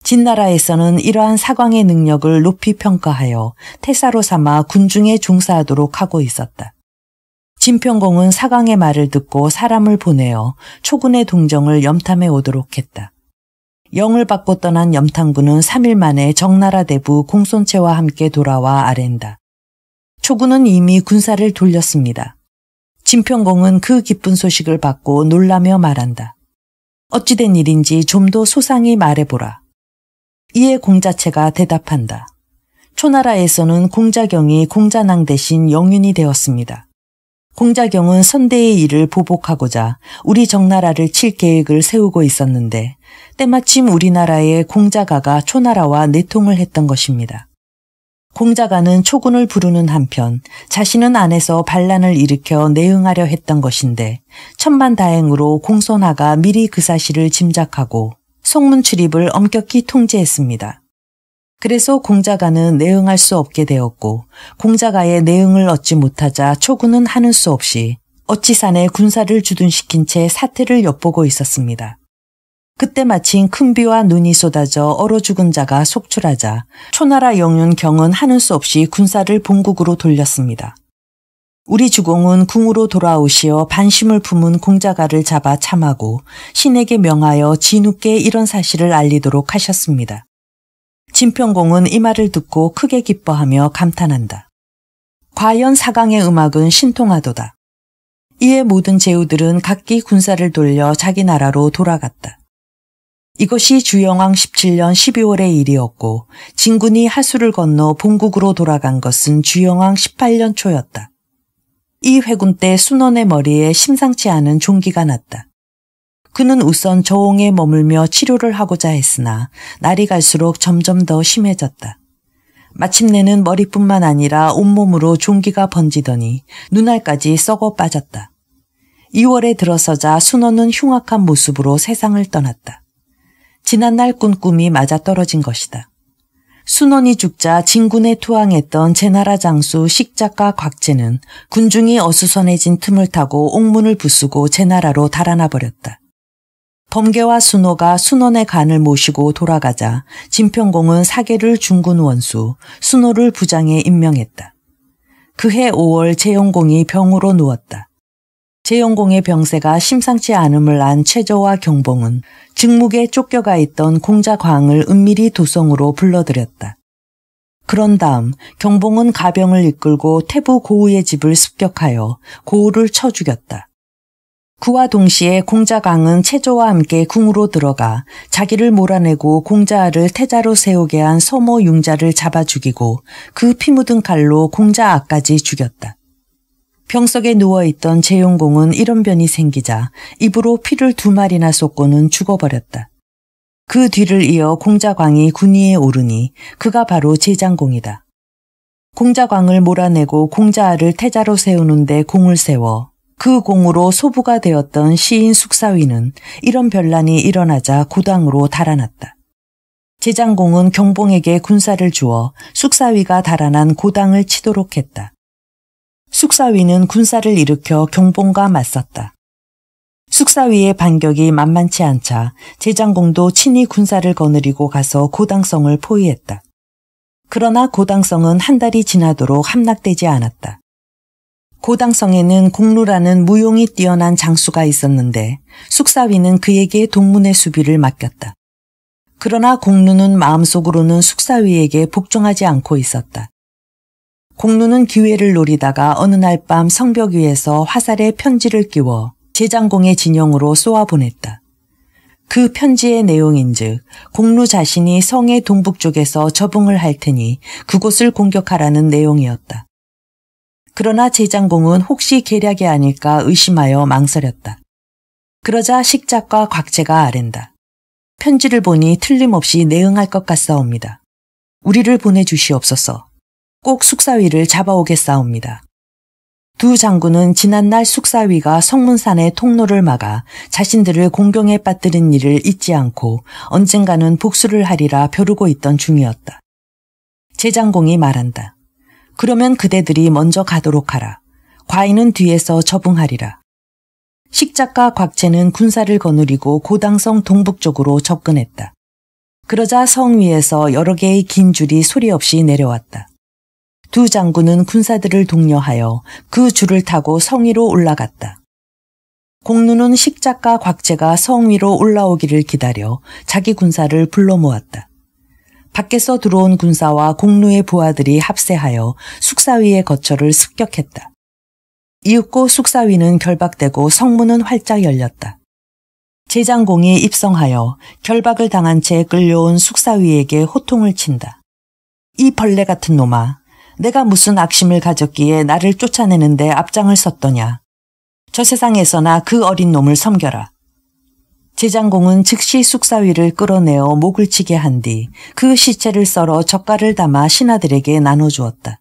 진나라에서는 이러한 사광의 능력을 높이 평가하여 태사로 삼아 군중에 종사하도록 하고 있었다. 진평공은 사강의 말을 듣고 사람을 보내어 초군의 동정을 염탐해 오도록 했다. 영을 받고 떠난 염탐군은 3일 만에 정나라 대부 공손체와 함께 돌아와 아랜다. 초군은 이미 군사를 돌렸습니다. 진평공은 그 기쁜 소식을 받고 놀라며 말한다. 어찌된 일인지 좀 더 소상히 말해보라. 이에 공자체가 대답한다. 초나라에서는 공자경이 공자낭 대신 영윤이 되었습니다. 홍자경은 선대의 일을 보복하고자 우리 정나라를 칠 계획을 세우고 있었는데 때마침 우리나라의 공자가가 초나라와 내통을 했던 것입니다. 공자가는 초군을 부르는 한편 자신은 안에서 반란을 일으켜 내응하려 했던 것인데 천만다행으로 공손하가 미리 그 사실을 짐작하고 송문 출입을 엄격히 통제했습니다. 그래서 공자가는 내응할 수 없게 되었고 공자가의 내응을 얻지 못하자 초구는 하는 수 없이 어치산에 군사를 주둔시킨 채 사태를 엿보고 있었습니다. 그때 마침 큰 비와 눈이 쏟아져 얼어 죽은 자가 속출하자 초나라 영윤 경은 하는 수 없이 군사를 본국으로 돌렸습니다. 우리 주공은 궁으로 돌아오시어 반심을 품은 공자가를 잡아 참하고 신에게 명하여 진우께 이런 사실을 알리도록 하셨습니다. 진평공은 이 말을 듣고 크게 기뻐하며 감탄한다. 과연 사강의 음악은 신통하도다. 이에 모든 제후들은 각기 군사를 돌려 자기 나라로 돌아갔다. 이것이 주영왕 17년 12월의 일이었고 진군이 하수를 건너 본국으로 돌아간 것은 주영왕 18년 초였다. 이 회군 때 순원의 머리에 심상치 않은 종기가 났다. 그는 우선 저홍에 머물며 치료를 하고자 했으나 날이 갈수록 점점 더 심해졌다. 마침내는 머리뿐만 아니라 온몸으로 종기가 번지더니 눈알까지 썩어 빠졌다. 2월에 들어서자 순원은 흉악한 모습으로 세상을 떠났다. 지난날 꾼 꿈이 맞아떨어진 것이다. 순원이 죽자 진군에 투항했던 제나라 장수 식작가 곽재는 군중이 어수선해진 틈을 타고 옥문을 부수고 제나라로 달아나 버렸다. 검계와 순호가 순원의 간을 모시고 돌아가자 진평공은 사계를 중군 원수, 순호를 부장에 임명했다. 그해 5월 재용공이 병으로 누웠다. 재용공의 병세가 심상치 않음을 안 최저와 경봉은 직무에 쫓겨가 있던 공자광을 은밀히 도성으로 불러들였다. 그런 다음 경봉은 가병을 이끌고 태부 고우의 집을 습격하여 고우를 쳐 죽였다. 그와 동시에 공자강은 체조와 함께 궁으로 들어가 자기를 몰아내고 공자를 태자로 세우게 한 서모 융자를 잡아 죽이고 그 피 묻은 칼로 공자 아까지 죽였다. 병석에 누워있던 재용공은 이런 변이 생기자 입으로 피를 두 마리나 쏟고는 죽어버렸다. 그 뒤를 이어 공자광이 군위에 오르니 그가 바로 제장공이다. 공자광을 몰아내고 공자아를 태자로 세우는데 공을 세워 그 공으로 소부가 되었던 시인 숙사위는 이런 변란이 일어나자 고당으로 달아났다. 제장공은 경봉에게 군사를 주어 숙사위가 달아난 고당을 치도록 했다. 숙사위는 군사를 일으켜 경봉과 맞섰다. 숙사위의 반격이 만만치 않자 제장공도 친히 군사를 거느리고 가서 고당성을 포위했다. 그러나 고당성은 한 달이 지나도록 함락되지 않았다. 고당성에는 공루라는 무용이 뛰어난 장수가 있었는데 숙사위는 그에게 동문의 수비를 맡겼다. 그러나 공루는 마음속으로는 숙사위에게 복종하지 않고 있었다. 공루는 기회를 노리다가 어느 날 밤 성벽 위에서 화살에 편지를 끼워 제장공의 진영으로 쏘아 보냈다. 그 편지의 내용인즉 공루 자신이 성의 동북쪽에서 저붕을 할 테니 그곳을 공격하라는 내용이었다. 그러나 제장공은 혹시 계략이 아닐까 의심하여 망설였다. 그러자 식작과 곽재가 아랜다. 편지를 보니 틀림없이 내응할 것 같사옵니다. 우리를 보내주시옵소서. 꼭 숙사위를 잡아오겠사옵니다. 두 장군은 지난날 숙사위가 성문산의 통로를 막아 자신들을 공경에 빠뜨린 일을 잊지 않고 언젠가는 복수를 하리라 벼르고 있던 중이었다. 제장공이 말한다. 그러면 그대들이 먼저 가도록 하라. 과인은 뒤에서 처붕하리라. 식작가 곽재는 군사를 거느리고 고당성 동북쪽으로 접근했다. 그러자 성 위에서 여러 개의 긴 줄이 소리 없이 내려왔다. 두 장군은 군사들을 독려하여 그 줄을 타고 성 위로 올라갔다. 공루는 식작가 곽재가 성 위로 올라오기를 기다려 자기 군사를 불러 모았다. 밖에서 들어온 군사와 공로의 부하들이 합세하여 숙사위의 거처를 습격했다. 이윽고 숙사위는 결박되고 성문은 활짝 열렸다. 제장공이 입성하여 결박을 당한 채 끌려온 숙사위에게 호통을 친다. 이 벌레 같은 놈아, 내가 무슨 악심을 가졌기에 나를 쫓아내는데 앞장을 섰더냐. 저 세상에서나 그 어린 놈을 섬겨라. 제장공은 즉시 숙사위를 끌어내어 목을 치게 한 뒤 그 시체를 썰어 젓갈을 담아 신하들에게 나눠주었다.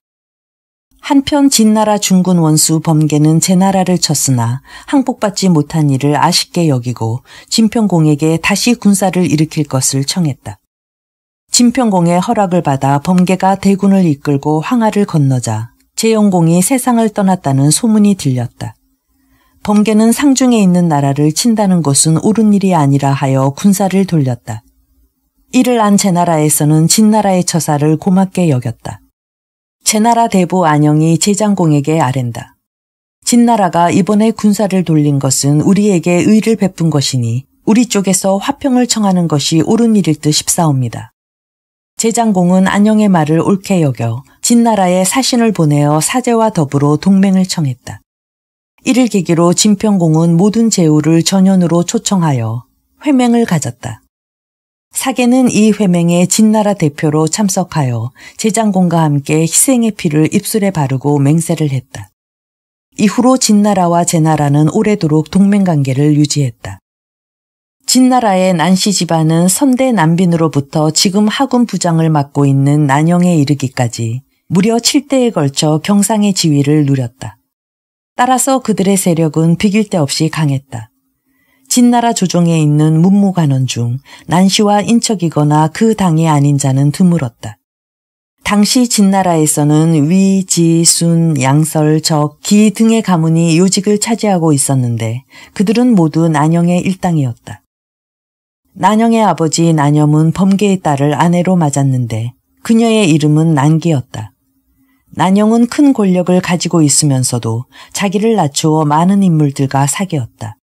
한편 진나라 중군 원수 범계는 제 나라를 쳤으나 항복받지 못한 일을 아쉽게 여기고 진평공에게 다시 군사를 일으킬 것을 청했다. 진평공의 허락을 받아 범계가 대군을 이끌고 황하를 건너자 제영공이 세상을 떠났다는 소문이 들렸다. 번개는 상중에 있는 나라를 친다는 것은 옳은 일이 아니라 하여 군사를 돌렸다. 이를 안 제나라에서는 진나라의 처사를 고맙게 여겼다. 제나라 대부 안영이 제장공에게 아랜다. 진나라가 이번에 군사를 돌린 것은 우리에게 의를 베푼 것이니 우리 쪽에서 화평을 청하는 것이 옳은 일일 듯 싶사옵니다. 제장공은 안영의 말을 옳게 여겨 진나라에 사신을 보내어 사제와 더불어 동맹을 청했다. 이를 계기로 진평공은 모든 제후를 전현으로 초청하여 회맹을 가졌다. 사계는 이 회맹에 진나라 대표로 참석하여 제장공과 함께 희생의 피를 입술에 바르고 맹세를 했다. 이후로 진나라와 제나라는 오래도록 동맹관계를 유지했다. 진나라의 난시 집안은 선대 난빈으로부터 지금 하군 부장을 맡고 있는 난영에 이르기까지 무려 7대에 걸쳐 경상의 지위를 누렸다. 따라서 그들의 세력은 비길 데 없이 강했다. 진나라 조정에 있는 문무관원 중 난시와 인척이거나 그 당이 아닌 자는 드물었다. 당시 진나라에서는 위, 지, 순, 양설, 적, 기 등의 가문이 요직을 차지하고 있었는데 그들은 모두 난영의 일당이었다. 난영의 아버지 난염은 범계의 딸을 아내로 맞았는데 그녀의 이름은 난기였다. 난영은 큰 권력을 가지고 있으면서도 자기를 낮추어 많은 인물들과 사귀었다.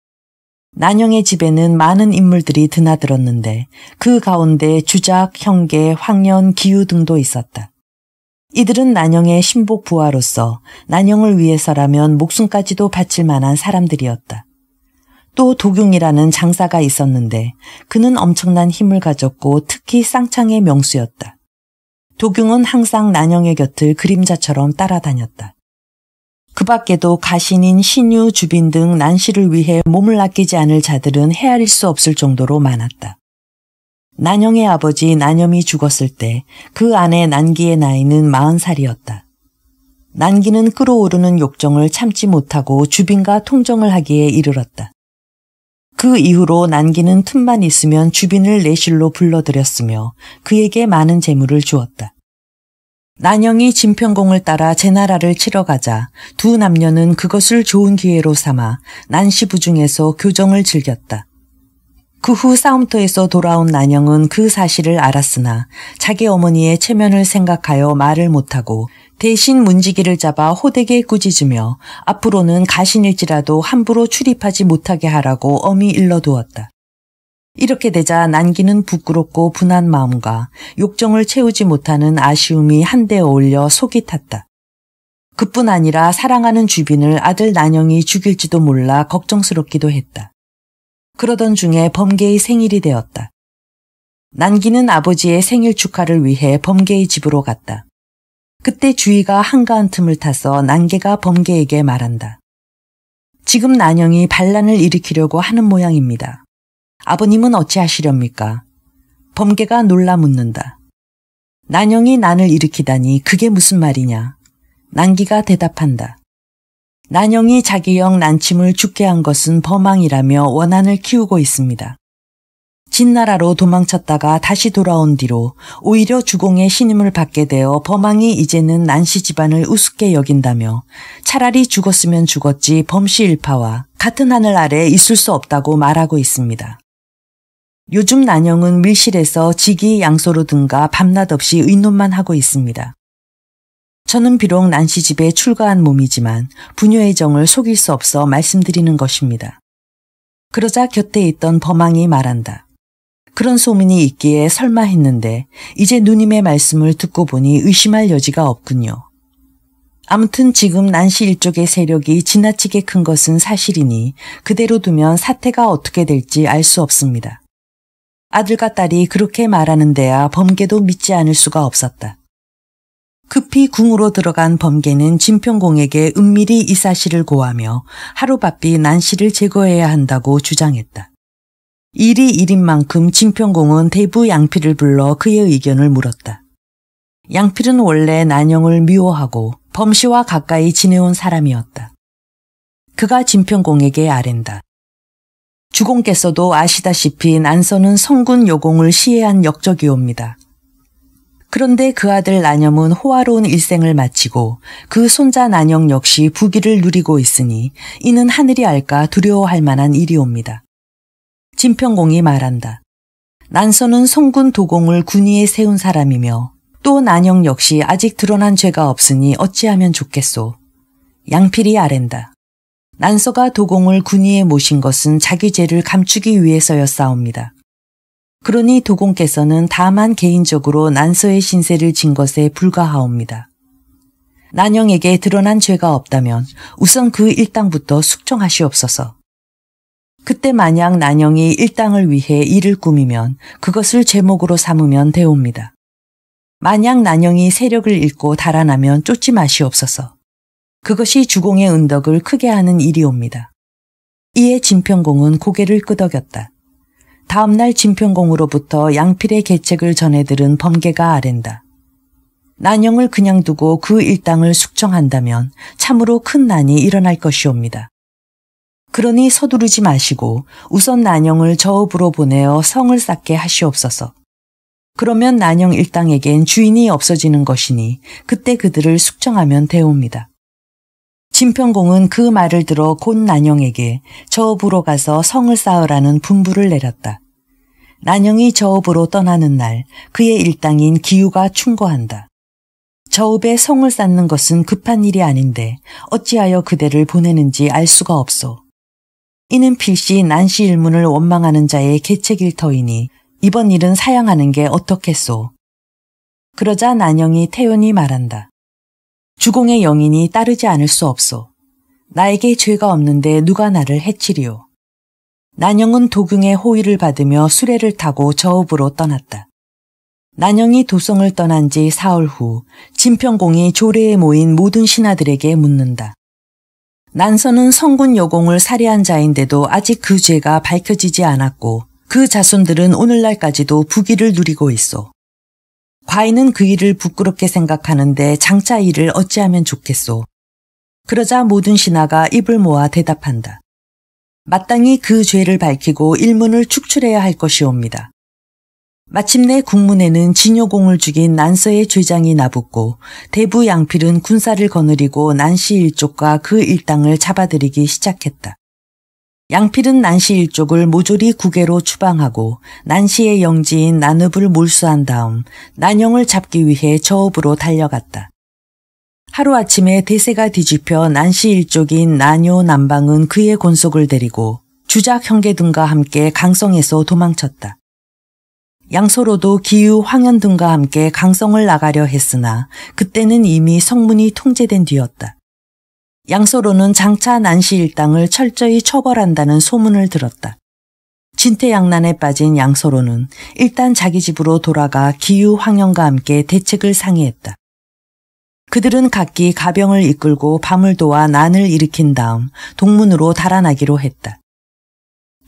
난영의 집에는 많은 인물들이 드나들었는데 그 가운데 주작, 형계, 황년, 기우 등도 있었다. 이들은 난영의 신복 부하로서 난영을 위해서라면 목숨까지도 바칠 만한 사람들이었다. 또도경이라는 장사가 있었는데 그는 엄청난 힘을 가졌고 특히 쌍창의 명수였다. 도경은 항상 난영의 곁을 그림자처럼 따라다녔다. 그 밖에도 가신인 신유, 주빈 등 난시를 위해 몸을 아끼지 않을 자들은 헤아릴 수 없을 정도로 많았다. 난영의 아버지 난염이 죽었을 때 그 안에 난기의 나이는 40살이었다. 난기는 끓어오르는 욕정을 참지 못하고 주빈과 통정을 하기에 이르렀다. 그 이후로 남기는 틈만 있으면 주빈을 내실로 불러들였으며 그에게 많은 재물을 주었다. 난영이 진평공을 따라 제나라를 치러가자 두 남녀는 그것을 좋은 기회로 삼아 난시부중에서 교정을 즐겼다. 그 후 싸움터에서 돌아온 난영은 그 사실을 알았으나 자기 어머니의 체면을 생각하여 말을 못하고 대신 문지기를 잡아 호되게 꾸짖으며 앞으로는 가신일지라도 함부로 출입하지 못하게 하라고 엄히 일러두었다. 이렇게 되자 난기는 부끄럽고 분한 마음과 욕정을 채우지 못하는 아쉬움이 한데 어울려 속이 탔다. 그뿐 아니라 사랑하는 주빈을 아들 난영이 죽일지도 몰라 걱정스럽기도 했다. 그러던 중에 범계의 생일이 되었다. 난기는 아버지의 생일 축하를 위해 범계의 집으로 갔다. 그때 주희가 한가한 틈을 타서 난개가 범개에게 말한다. 지금 난영이 반란을 일으키려고 하는 모양입니다. 아버님은 어찌하시렵니까? 범개가 놀라 묻는다. 난영이 난을 일으키다니 그게 무슨 말이냐? 난기가 대답한다. 난영이 자기 영 난침을 죽게 한 것은 범망이라며 원한을 키우고 있습니다. 진나라로 도망쳤다가 다시 돌아온 뒤로 오히려 주공의 신임을 받게 되어 범왕이 이제는 난시 집안을 우습게 여긴다며 차라리 죽었으면 죽었지 범시 일파와 같은 하늘 아래 있을 수 없다고 말하고 있습니다. 요즘 난영은 밀실에서 직위 양소로 등가 밤낮 없이 의논만 하고 있습니다. 저는 비록 난시 집에 출가한 몸이지만 부녀의 정을 속일 수 없어 말씀드리는 것입니다. 그러자 곁에 있던 범왕이 말한다. 그런 소문이 있기에 설마 했는데 이제 누님의 말씀을 듣고 보니 의심할 여지가 없군요. 아무튼 지금 난시 일족의 세력이 지나치게 큰 것은 사실이니 그대로 두면 사태가 어떻게 될지 알 수 없습니다. 아들과 딸이 그렇게 말하는 데야 범계도 믿지 않을 수가 없었다. 급히 궁으로 들어간 범계는 진평공에게 은밀히 이 사실을 고하며 하루바삐 난시를 제거해야 한다고 주장했다. 일이 일인 만큼 진평공은 대부 양필을 불러 그의 의견을 물었다. 양필은 원래 난영을 미워하고 범시와 가까이 지내온 사람이었다. 그가 진평공에게 아랜다. 주공께서도 아시다시피 난선은 성군 요공을 시해한 역적이옵니다. 그런데 그 아들 난염은 호화로운 일생을 마치고 그 손자 난영 역시 부귀를 누리고 있으니 이는 하늘이 알까 두려워할 만한 일이옵니다. 진평공이 말한다. 난서는 성군 도공을 군위에 세운 사람이며 또 난영 역시 아직 드러난 죄가 없으니 어찌하면 좋겠소. 양필이 아랜다. 난서가 도공을 군위에 모신 것은 자기 죄를 감추기 위해서였사옵니다. 그러니 도공께서는 다만 개인적으로 난서의 신세를 진 것에 불과하옵니다. 난영에게 드러난 죄가 없다면 우선 그 일당부터 숙청하시옵소서. 그때 만약 난영이 일당을 위해 일을 꾸미면 그것을 제목으로 삼으면 되옵니다. 만약 난영이 세력을 잃고 달아나면 쫓지 마시옵소서. 그것이 주공의 은덕을 크게 하는 일이옵니다. 이에 진평공은 고개를 끄덕였다. 다음날 진평공으로부터 양필의 계책을 전해 들은 범계가 아랜다. 난영을 그냥 두고 그 일당을 숙청한다면 참으로 큰 난이 일어날 것이옵니다. 그러니 서두르지 마시고 우선 난영을 저읍으로 보내어 성을 쌓게 하시옵소서. 그러면 난영 일당에겐 주인이 없어지는 것이니 그때 그들을 숙청하면 되옵니다. 진평공은 그 말을 들어 곧 난영에게 저읍으로 가서 성을 쌓으라는 분부를 내렸다. 난영이 저읍으로 떠나는 날 그의 일당인 기우가 충고한다. 저읍에 성을 쌓는 것은 급한 일이 아닌데 어찌하여 그대를 보내는지 알 수가 없소. 이는 필시 난시 일문을 원망하는 자의 계책일 터이니 이번 일은 사양하는 게 어떻겠소. 그러자 난영이 태연이 말한다. 주공의 영인이 따르지 않을 수 없소. 나에게 죄가 없는데 누가 나를 해치리오. 난영은 도경의 호의를 받으며 수레를 타고 저읍으로 떠났다. 난영이 도성을 떠난 지 사흘 후 진평공이 조례에 모인 모든 신하들에게 묻는다. 난선은 성군 여공을 살해한 자인데도 아직 그 죄가 밝혀지지 않았고 그 자손들은 오늘날까지도 부귀를 누리고 있어. 과인은 그 일을 부끄럽게 생각하는데 장차 이를 어찌하면 좋겠소. 그러자 모든 신하가 입을 모아 대답한다. 마땅히 그 죄를 밝히고 일문을 축출해야 할 것이옵니다. 마침내 국문에는 진효공을 죽인 난서의 죄장이 나붙고 대부 양필은 군사를 거느리고 난시 일족과 그 일당을 잡아들이기 시작했다. 양필은 난시 일족을 모조리 국외로 추방하고 난시의 영지인 난읍을 몰수한 다음 난영을 잡기 위해 저읍으로 달려갔다. 하루아침에 대세가 뒤집혀 난시 일족인 난요 남방은 그의 권속을 데리고 주작 형계 등과 함께 강성에서 도망쳤다. 양서로도 기유 황현 등과 함께 강성을 나가려 했으나 그때는 이미 성문이 통제된 뒤였다. 양서로는 장차 난시 일당을 철저히 처벌한다는 소문을 들었다. 진퇴양난에 빠진 양서로는 일단 자기 집으로 돌아가 기유 황현과 함께 대책을 상의했다. 그들은 각기 가병을 이끌고 밤을 도와 난을 일으킨 다음 동문으로 달아나기로 했다.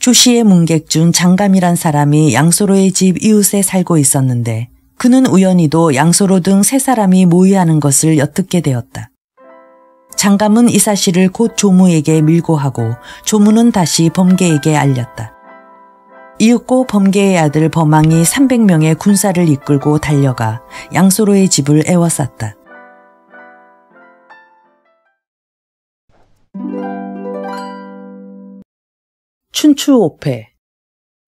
조씨의 문객중 장감이란 사람이 양소로의 집 이웃에 살고 있었는데 그는 우연히도 양소로 등 세 사람이 모의하는 것을 엿듣게 되었다. 장감은 이 사실을 곧 조무에게 밀고 하고 조무는 다시 범계에게 알렸다. 이윽고 범계의 아들 범왕이 300명의 군사를 이끌고 달려가 양소로의 집을 애워쌌다. 춘추 오페.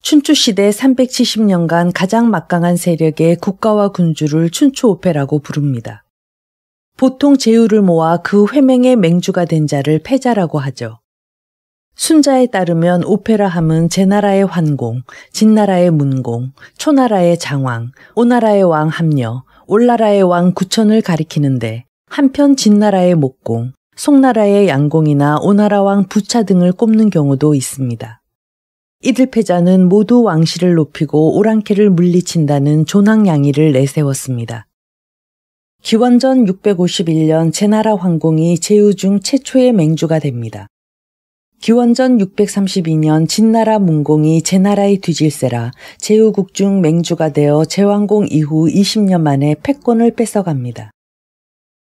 춘추 시대 370년간 가장 막강한 세력의 국가와 군주를 춘추 오페라고 부릅니다. 보통 제후를 모아 그 회맹의 맹주가 된 자를 패자라고 하죠. 순자에 따르면 오페라 함은 제나라의 환공, 진나라의 문공, 초나라의 장왕, 오나라의 왕 함녀, 올나라의 왕 구천을 가리키는데 한편 진나라의 목공, 송나라의 양공이나 오나라 왕 부차 등을 꼽는 경우도 있습니다. 이들 패자는 모두 왕실을 높이고 오랑캐를 물리친다는 조낭양의를 내세웠습니다. 기원전 651년 제나라 황공이 제후중 최초의 맹주가 됩니다. 기원전 632년 진나라 문공이 제나라의 뒤질세라 제후국 중 맹주가 되어 제왕공 이후 20년 만에 패권을 뺏어갑니다.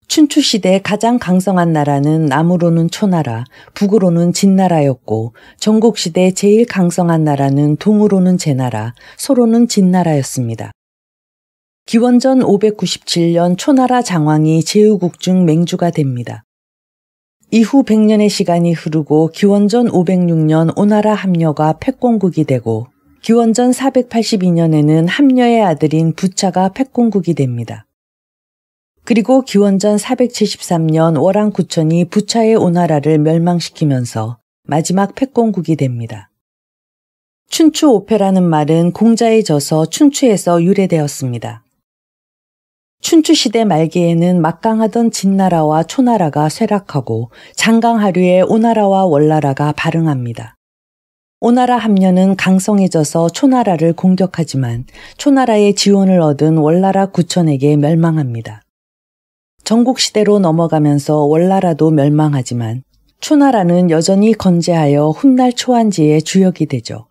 춘추 시대 가장 강성한 나라는 남으로는 초나라, 북으로는 진나라였고 전국 시대 제일 강성한 나라는 동으로는 제나라, 서로는 진나라였습니다. 기원전 597년 초나라 장왕이 제후국 중 맹주가 됩니다. 이후 100년의 시간이 흐르고 기원전 506년 오나라 합녀가 패권국이 되고 기원전 482년에는 합녀의 아들인 부차가 패권국이 됩니다. 그리고 기원전 473년 월왕구천이 부차의 오나라를 멸망시키면서 마지막 패권국이 됩니다. 춘추 오페라는 말은 공자의저서 춘추에서 유래되었습니다. 춘추시대 말기에는 막강하던 진나라와 초나라가 쇠락하고 장강하류의 오나라와 월나라가 발흥합니다. 오나라 함녀는 강성해져서 초나라를 공격하지만 초나라의 지원을 얻은 월나라 구천에게 멸망합니다. 전국시대로 넘어가면서 월나라도 멸망하지만 초나라는 여전히 건재하여 훗날 초한지의 주역이 되죠.